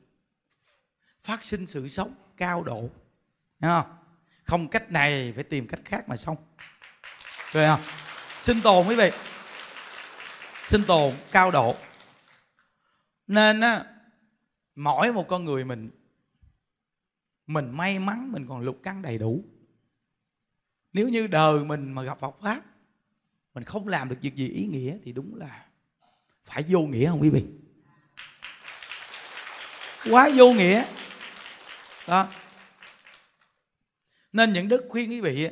phát sinh sự sống cao độ không? không cách này phải tìm cách khác mà xong rồi không sinh tồn quý vị sinh tồn cao độ nên á mỗi một con người mình mình may mắn mình còn lục căng đầy đủ nếu như đời mình mà gặp Phật pháp mình không làm được việc gì ý nghĩa thì đúng là phải vô nghĩa không quý vị quá vô nghĩa đó nên những đức khuyên quý vị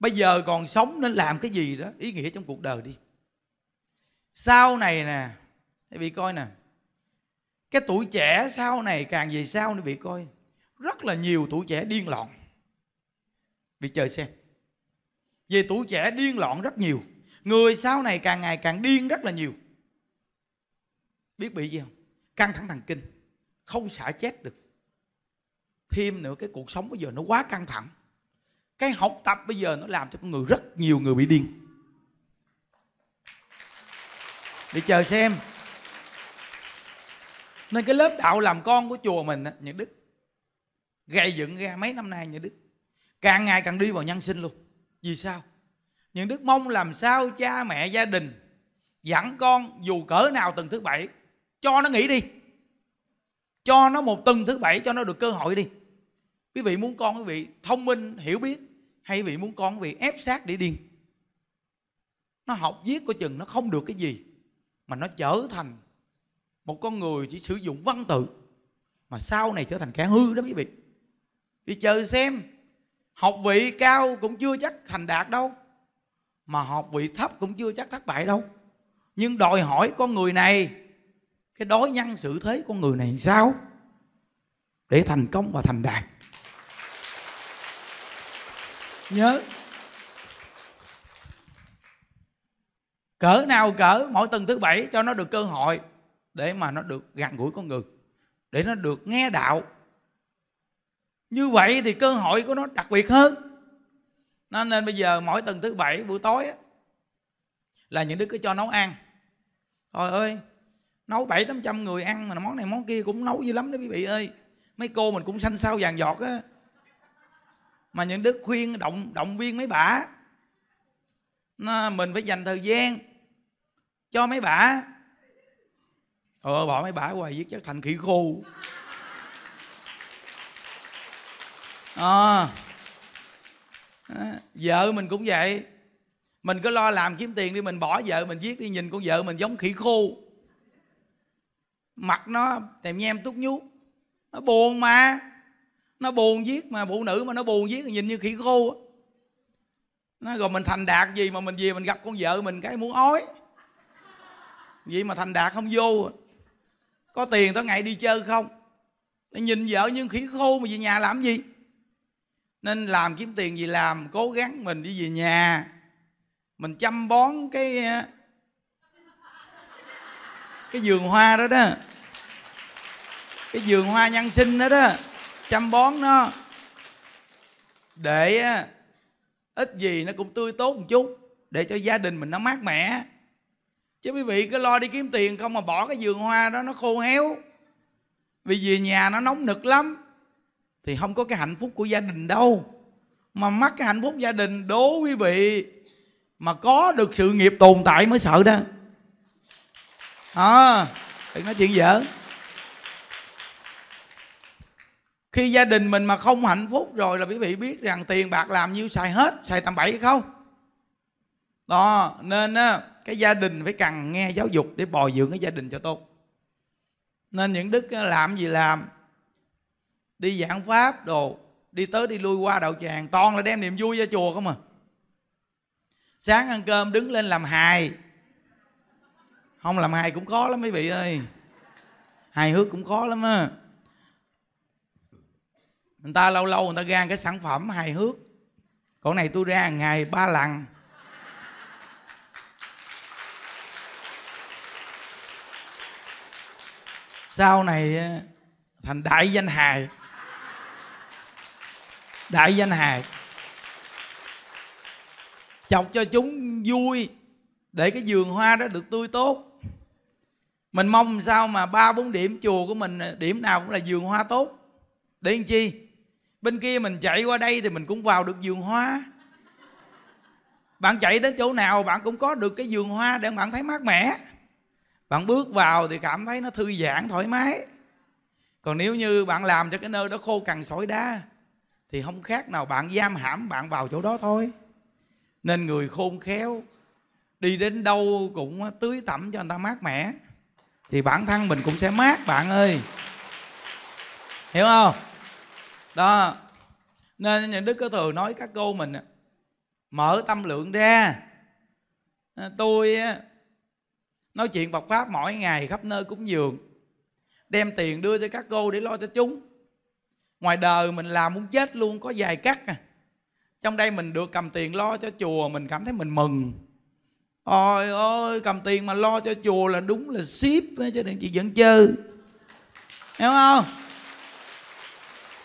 bây giờ còn sống nên làm cái gì đó ý nghĩa trong cuộc đời đi sau này nè quý vị coi nè cái tuổi trẻ sau này càng về sau quý vị coi rất là nhiều tuổi trẻ điên loạn vì chờ xem về tuổi trẻ điên loạn rất nhiều người sau này càng ngày càng điên rất là nhiều biết bị gì không căng thẳng thần kinh không xả chết được thêm nữa cái cuộc sống bây giờ nó quá căng thẳng cái học tập bây giờ nó làm cho con người rất nhiều người bị điên để chờ xem nên cái lớp đạo làm con của chùa mình Nhật đức gây dựng ra mấy năm nay Nhật đức càng ngày càng đi vào nhân sinh luôn vì sao nhưng đức mong làm sao cha mẹ gia đình dẫn con dù cỡ nào từng thứ bảy cho nó nghỉ đi cho nó một tuần thứ bảy cho nó được cơ hội đi quý vị muốn con quý vị thông minh hiểu biết hay quý vị muốn con quý vị ép sát để điên nó học viết coi chừng nó không được cái gì mà nó trở thành một con người chỉ sử dụng văn tự mà sau này trở thành kẻ hư đó quý vị vì chờ xem học vị cao cũng chưa chắc thành đạt đâu mà học vị thấp cũng chưa chắc thất bại đâu nhưng đòi hỏi con người này cái đối nhân xử thế con người này sao để thành công và thành đạt nhớ cỡ nào cỡ mỗi tuần thứ bảy cho nó được cơ hội để mà nó được gặn gũi con người để nó được nghe đạo như vậy thì cơ hội của nó đặc biệt hơn nó nên bây giờ mỗi tuần thứ bảy buổi tối á, là những đứa cứ cho nấu ăn trời ơi nấu bảy tám trăm người ăn mà món này món kia cũng nấu dữ lắm đó quý vị ơi mấy cô mình cũng xanh sao vàng giọt á mà những đứa khuyên động động viên mấy bả nó, mình phải dành thời gian cho mấy bả ờ bỏ mấy bả hoài giết chắc thành khỉ khô à, À, vợ mình cũng vậy mình cứ lo làm kiếm tiền đi mình bỏ vợ mình giết đi nhìn con vợ mình giống khỉ khô mặt nó tèm nhem tút nhú nó buồn mà nó buồn giết mà phụ nữ mà nó buồn giết nhìn như khỉ khô nó rồi mình thành đạt gì mà mình về mình gặp con vợ mình cái muốn ói vậy mà thành đạt không vô à. có tiền tới ngày đi chơi không nhìn vợ như khỉ khô mà về nhà làm gì nên làm kiếm tiền gì làm cố gắng mình đi về nhà mình chăm bón cái ờ, cái vườn hoa đó đó cái vườn hoa nhân sinh đó đó chăm bón nó để ờ, ít gì nó cũng tươi tốt một chút để cho gia đình mình nó mát mẻ chứ quý vị cứ lo đi kiếm tiền không mà bỏ cái vườn hoa đó nó khô héo vì về nhà nó nóng nực lắm thì không có cái hạnh phúc của gia đình đâu mà mắc cái hạnh phúc gia đình đố quý vị mà có được sự nghiệp tồn tại mới sợ đó à, đừng nói chuyện dở khi gia đình mình mà không hạnh phúc rồi là quý vị biết rằng tiền bạc làm nhiêu xài hết xài tầm bậy không đó nên á, cái gia đình phải cần nghe giáo dục để bồi dưỡng cái gia đình cho tốt nên những đức làm gì làm đi giảng pháp đồ đi tới đi lui qua đạo tràng toàn là đem niềm vui ra chùa không à sáng ăn cơm đứng lên làm hài không làm hài cũng khó lắm mấy vị ơi hài hước cũng khó lắm á người ta lâu lâu người ta ra cái sản phẩm hài hước còn này tôi ra ngày ba lần sau này thành đại danh hài đại danh hài chọc cho chúng vui để cái vườn hoa đó được tươi tốt mình mong sao mà ba bốn điểm chùa của mình điểm nào cũng là vườn hoa tốt để làm chi bên kia mình chạy qua đây thì mình cũng vào được vườn hoa bạn chạy đến chỗ nào bạn cũng có được cái vườn hoa để bạn thấy mát mẻ bạn bước vào thì cảm thấy nó thư giãn thoải mái còn nếu như bạn làm cho cái nơi đó khô cằn sỏi đá thì không khác nào bạn giam hãm bạn vào chỗ đó thôi nên người khôn khéo đi đến đâu cũng tưới tẩm cho người ta mát mẻ thì bản thân mình cũng sẽ mát bạn ơi hiểu không đó nên những đức có thường nói các cô mình mở tâm lượng ra à, tôi nói chuyện bọc pháp mỗi ngày khắp nơi cúng dường đem tiền đưa cho các cô để lo cho chúng ngoài đời mình làm muốn chết luôn có dài cắt à trong đây mình được cầm tiền lo cho chùa mình cảm thấy mình mừng ôi ôi cầm tiền mà lo cho chùa là đúng là ship cho nên chị vẫn chơi hiểu không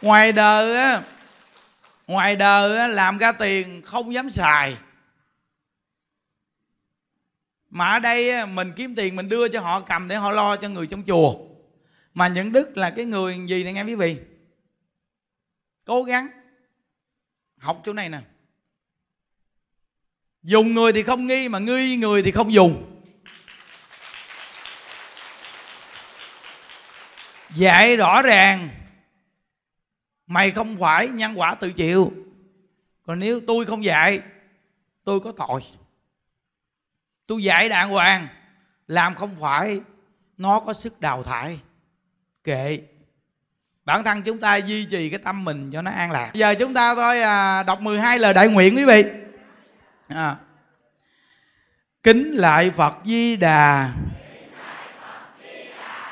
ngoài đời á ngoài đời á, làm ra tiền không dám xài mà ở đây á, mình kiếm tiền mình đưa cho họ cầm để họ lo cho người trong chùa mà những đức là cái người gì này nghe quý vị cố gắng học chỗ này nè dùng người thì không nghi mà nghi người thì không dùng dạy rõ ràng mày không phải nhân quả tự chịu còn nếu tôi không dạy tôi có tội tôi dạy đàng hoàng làm không phải nó có sức đào thải kệ bản thân chúng ta duy trì cái tâm mình cho nó an lạc Bây giờ chúng ta thôi à, đọc 12 lời đại nguyện quý vị à. kính lại phật di đà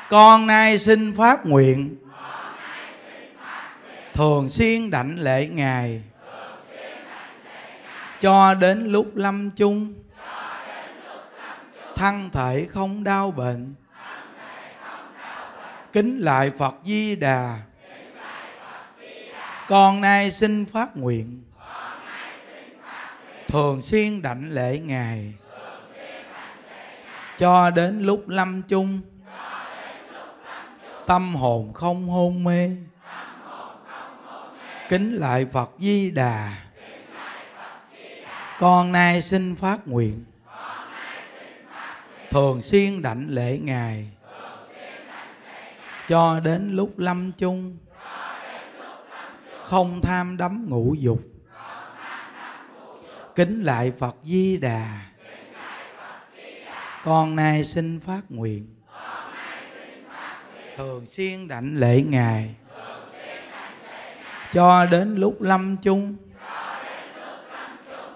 con nay xin phát nguyện thường xuyên đảnh lễ ngài cho đến lúc lâm chung thân thể không đau bệnh Kính lại Phật Di Đà Con nay xin phát nguyện Thường xuyên đảnh lễ Ngài Cho đến lúc lâm chung Tâm hồn không hôn mê Kính lại Phật Di Đà Con nay xin phát nguyện Thường xuyên đảnh lễ Ngài cho đến lúc lâm chung không tham đắm ngũ dục kính lại phật di đà con nay xin phát nguyện thường xuyên đảnh lễ ngài cho đến lúc lâm chung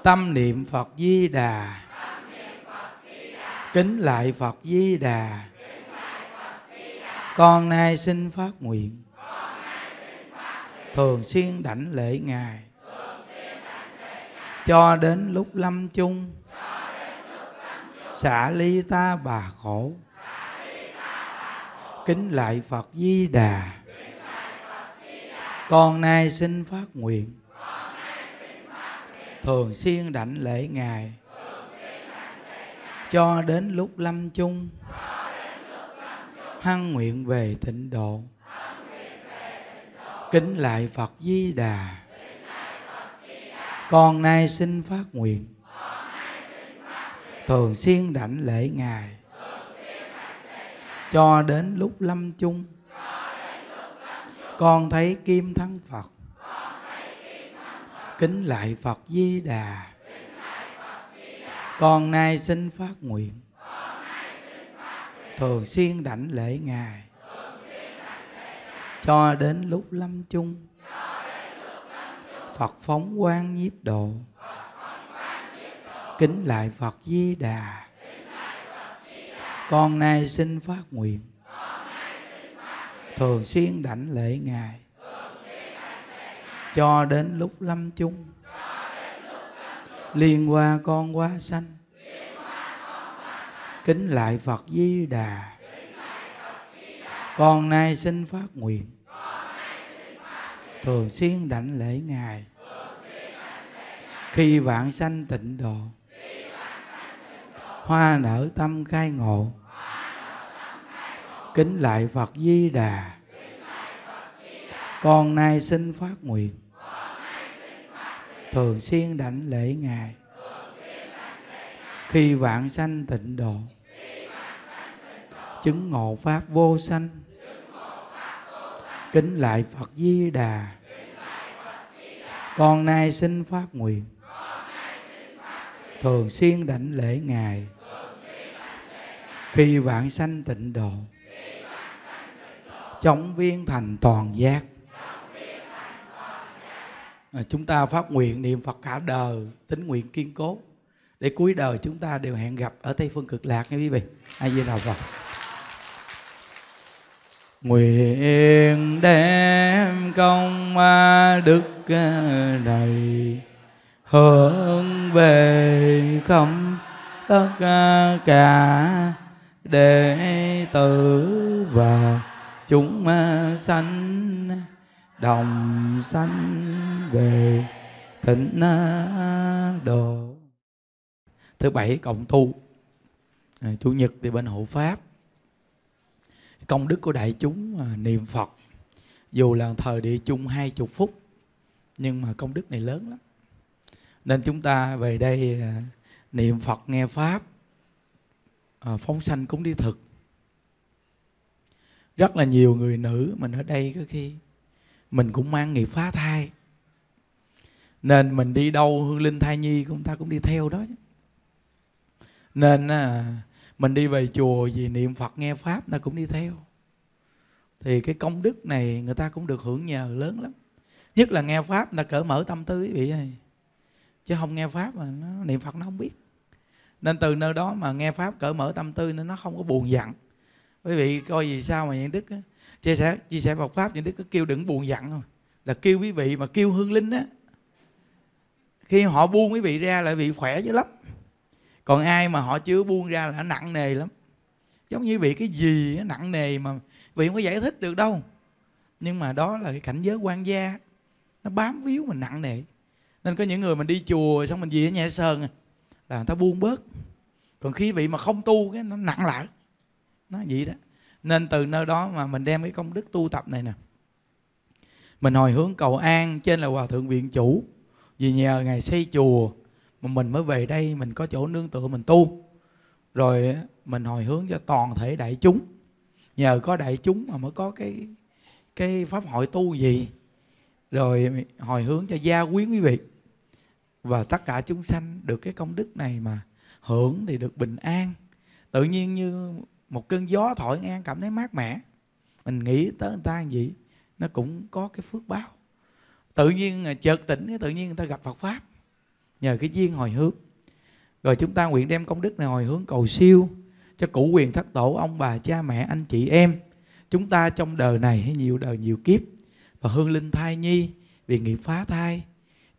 tâm niệm phật di đà kính lại phật di đà con nay xin phát nguyện thường xuyên đảnh lễ ngài cho đến lúc lâm chung xả ly ta bà khổ kính lại phật di đà con nay xin phát nguyện thường xuyên đảnh lễ ngài cho đến lúc lâm chung hăng nguyện về tịnh độ kính lại phật di đà con nay xin phát nguyện thường xuyên đảnh lễ ngài cho đến lúc lâm chung con thấy kim thắng phật kính lại phật di đà con nay xin phát nguyện thường xuyên đảnh lễ ngài cho đến lúc lâm chung Phật phóng quang nhiếp độ kính lại Phật Di Đà con nay xin phát nguyện thường xuyên đảnh lễ ngài cho đến lúc lâm chung liên qua con quá sanh kính lại phật di đà con nay xin phát nguyện thường xuyên đảnh lễ ngài khi vạn sanh tịnh độ hoa nở tâm khai ngộ kính lại phật di đà con nay xin phát nguyện thường xuyên đảnh lễ ngài khi vạn sanh tịnh độ Chứng ngộ pháp vô sanh Kính lại Phật Di Đà Con nay xin phát nguyện Thường xuyên đảnh lễ Ngài Khi vạn sanh tịnh độ Chống viên thành toàn giác chúng ta phát nguyện niệm Phật cả đời tính nguyện kiên cố để cuối đời chúng ta đều hẹn gặp ở tây phương cực lạc nha quý vị ai di đà phật nguyện đem công đức này ờ, hướng về không tất ờ, cả đệ tử và chúng ờ, sanh đồng sanh về thịnh độ thứ bảy cộng tu à, chủ nhật thì bên hộ pháp công đức của đại chúng à, niệm phật dù là thời địa chung hai chục phút nhưng mà công đức này lớn lắm nên chúng ta về đây à, niệm phật nghe pháp à, phóng sanh cũng đi thực rất là nhiều người nữ mình ở đây có khi mình cũng mang nghiệp phá thai nên mình đi đâu hương linh thai nhi chúng ta cũng đi theo đó chứ nên mình đi về chùa vì niệm phật nghe pháp nó cũng đi theo thì cái công đức này người ta cũng được hưởng nhờ lớn lắm nhất là nghe pháp là cỡ mở tâm tư quý vị ơi chứ không nghe pháp mà nó, niệm phật nó không biết nên từ nơi đó mà nghe pháp cởi mở tâm tư nên nó không có buồn giận quý vị coi vì sao mà những đức á, chia sẻ chia sẻ Phật pháp những đức cứ kêu đừng buồn giận không là kêu quý vị mà kêu hương linh á khi họ buông quý vị ra lại bị khỏe dữ lắm còn ai mà họ chưa buông ra là nặng nề lắm giống như bị cái gì nặng nề mà vị không có giải thích được đâu nhưng mà đó là cái cảnh giới quan gia nó bám víu mình nặng nề nên có những người mình đi chùa xong mình về ở nhà sơn à, là người ta buông bớt còn khi vị mà không tu cái nó nặng lại nó vậy đó nên từ nơi đó mà mình đem cái công đức tu tập này nè mình hồi hướng cầu an trên là hòa thượng viện chủ vì nhờ ngài xây chùa mà mình mới về đây mình có chỗ nương tựa mình tu rồi mình hồi hướng cho toàn thể đại chúng nhờ có đại chúng mà mới có cái cái pháp hội tu gì rồi hồi hướng cho gia quyến quý vị và tất cả chúng sanh được cái công đức này mà hưởng thì được bình an tự nhiên như một cơn gió thổi ngang cảm thấy mát mẻ mình nghĩ tới người ta gì nó cũng có cái phước báo tự nhiên à, chợt tỉnh tự nhiên người ta gặp Phật pháp nhờ cái duyên hồi hướng rồi chúng ta nguyện đem công đức này hồi hướng cầu siêu cho cụ quyền thất tổ ông bà cha mẹ anh chị em chúng ta trong đời này hay nhiều đời nhiều kiếp và hương linh thai nhi vì nghiệp phá thai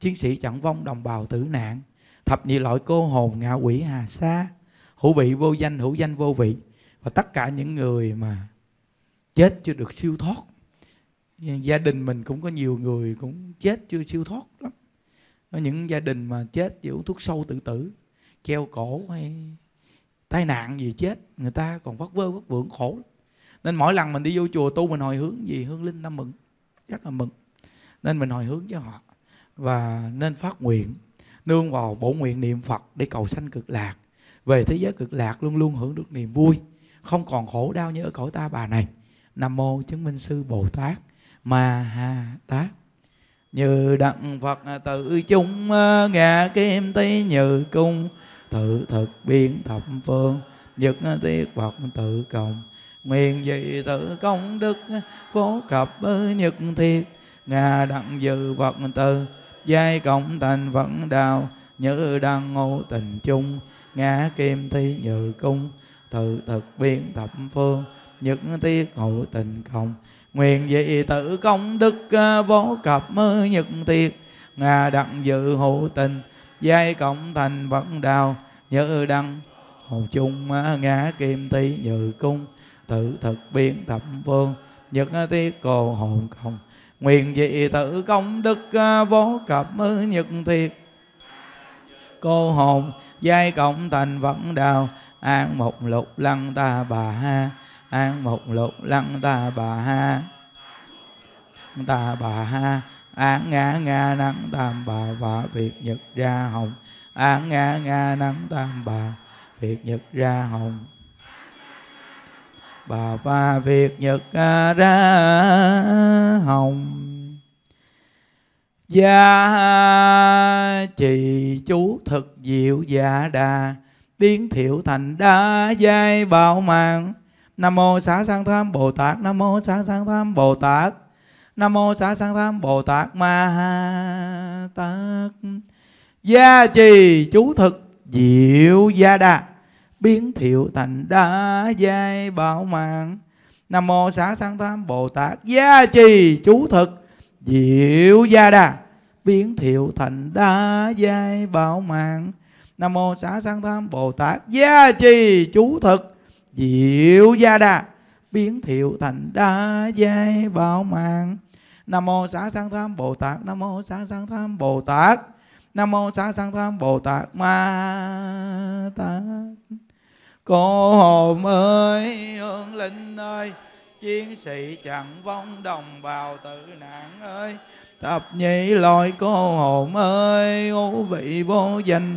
chiến sĩ chẳng vong đồng bào tử nạn thập nhị loại cô hồn ngạ quỷ hà sa hữu vị vô danh hữu danh vô vị và tất cả những người mà chết chưa được siêu thoát gia đình mình cũng có nhiều người cũng chết chưa siêu thoát lắm những gia đình mà chết vì uống thuốc sâu tự tử treo cổ hay tai nạn gì chết người ta còn vất vơ vất vưởng khổ nên mỗi lần mình đi vô chùa tu mình hồi hướng gì hương linh năm mừng rất là mừng nên mình hồi hướng cho họ và nên phát nguyện nương vào bổ nguyện niệm phật để cầu sanh cực lạc về thế giới cực lạc luôn luôn hưởng được niềm vui không còn khổ đau như ở cõi ta bà này nam mô chứng minh sư bồ tát ma ha tát như đặng phật à, tự chung à, ngã kim tí như cung tự thực biến thập phương nhật tiết phật tự cộng nguyện vị tự công đức cố cập à, nhật thiệt ngà đặng dự phật tự giai cộng thành vẫn đạo như đặng ngộ tình chung ngã kim thi nhự cung tự thực biến thập phương nhật tiết hộ tình cộng nguyện vị tự công đức à, vô cập nhật tiệt ngà đặng dự hữu tình giai cộng thành vận đào nhớ đăng hồ chung à, ngã kim tý như cung tự thực biến thập phương nhật tiết cô hồn không. nguyện vị tự công đức à, vô cập nhật thiệt cô hồn giai cộng thành vận đào an một lục lăng ta bà ha an một lục lăng ta bà ha ta bà ha An ngã nga năng tam bà và việt nhật ra hồng An ngã nga năng tam bà việt nhật ra hồng bà và việt nhật ra hồng gia trì chú thực diệu dạ đà biến thiệu thành đa giai bảo mạng nam mô xá sanh tham bồ tát nam mô xá sanh tham bồ tát nam mô xá sanh tham bồ tát ma ha tát gia trì chú thực diệu gia đà biến thiệu thành đá giai bảo mạng nam mô xá sanh tham bồ tát gia trì chú thực diệu gia đà biến thiệu thành đá giai bảo mạng nam mô xá sanh tham bồ tát gia trì chú thực diệu gia đà biến thiệu thành đa giai bảo mạng nam mô xá sanh tham bồ tát nam mô xá sanh tham bồ tát nam mô xá sanh tham bồ tát ma tát cô hồn ơi hương linh ơi chiến sĩ chẳng vong đồng bào tử nạn ơi thập nhị loại cô hồn ơi ngũ vị vô danh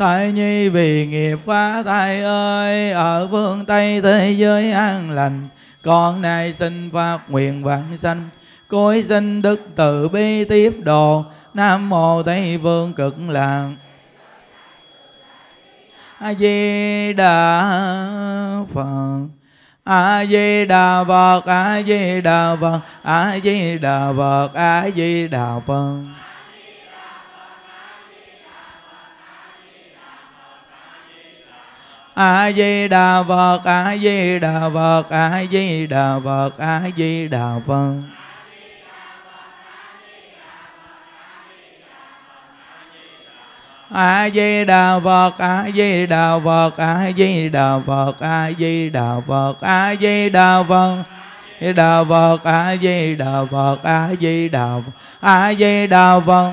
Thái nhi vì nghiệp phá thai ơi Ở phương Tây thế giới an lành Con nay xin phát nguyện vãng sanh Cối sinh đức từ bi tiếp độ Nam mô Tây Vương cực lạc A Di Đà Phật A Di Đà Phật A Di Đà Phật A Di Đà Phật A Di Đà Phật a di đà phật a di đà phật a di đà phật a di đà phật a di đà phật a di đà phật a di đà phật a di đà phật a di đà phật đà phật a di đà phật a di đà a di đà phật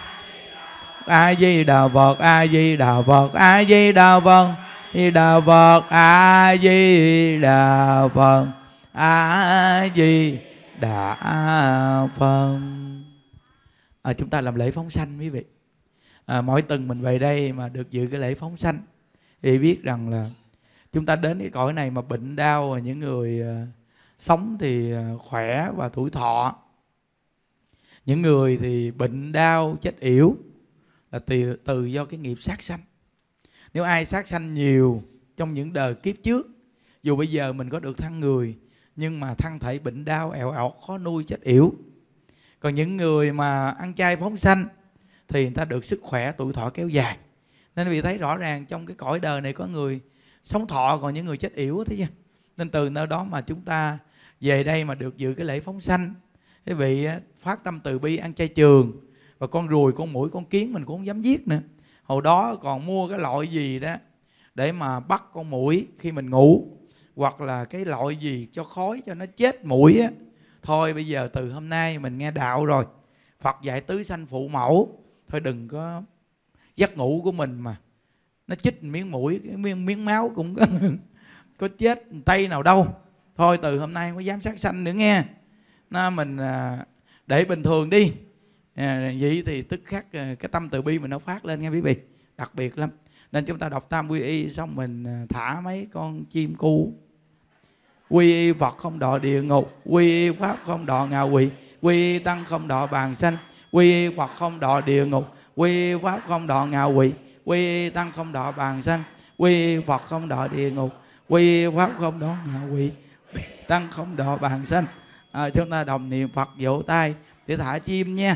a di đà phật a di đà phật a di đà phật di đà phật a di đà phật a di đà phật à, chúng ta làm lễ phóng sanh quý vị à, mỗi tuần mình về đây mà được dự cái lễ phóng sanh thì biết rằng là chúng ta đến cái cõi này mà bệnh đau những người à, sống thì à, khỏe và tuổi thọ những người thì bệnh đau chết yểu là từ, từ do cái nghiệp sát sanh nếu ai sát sanh nhiều trong những đời kiếp trước dù bây giờ mình có được thân người nhưng mà thân thể bệnh đau ẹo ảo khó nuôi chết yểu còn những người mà ăn chay phóng sanh thì người ta được sức khỏe tuổi thọ kéo dài nên vì thấy rõ ràng trong cái cõi đời này có người sống thọ còn những người chết yểu thế chứ nên từ nơi đó mà chúng ta về đây mà được dự cái lễ phóng sanh cái vị phát tâm từ bi ăn chay trường và con ruồi con mũi con kiến mình cũng không dám giết nữa hồi đó còn mua cái loại gì đó để mà bắt con mũi khi mình ngủ hoặc là cái loại gì cho khói cho nó chết mũi á thôi bây giờ từ hôm nay mình nghe đạo rồi phật dạy tứ sanh phụ mẫu thôi đừng có giấc ngủ của mình mà nó chích miếng mũi cái miếng, miếng máu cũng có, có chết tay nào đâu thôi từ hôm nay không có dám sát sanh nữa nghe nó mình à, để bình thường đi à, vậy thì tức khắc cái tâm từ bi mình nó phát lên nghe quý vị đặc biệt lắm nên chúng ta đọc tam quy y xong mình thả mấy con chim cu quy y phật không đọ địa ngục quy y pháp không đọ ngạ quỷ quy y tăng không đọ bàn sanh quy y phật không đọ địa ngục quy y pháp không đọ ngạ quỷ quy y tăng không đọ bàn sanh quy y phật không đọ địa ngục quy y pháp không đọ ngạ quỷ quy tăng không đọ bàn sanh à, chúng ta đồng niệm phật vỗ tay để thả chim nha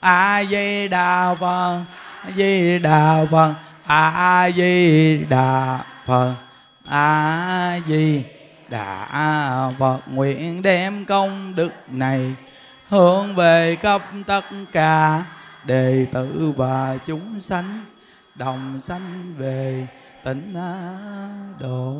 a di đà phật a di đà phật a di đà phật a di đà phật nguyện đem công đức này hướng về khắp tất cả đệ tử và chúng sanh đồng sanh về tỉnh độ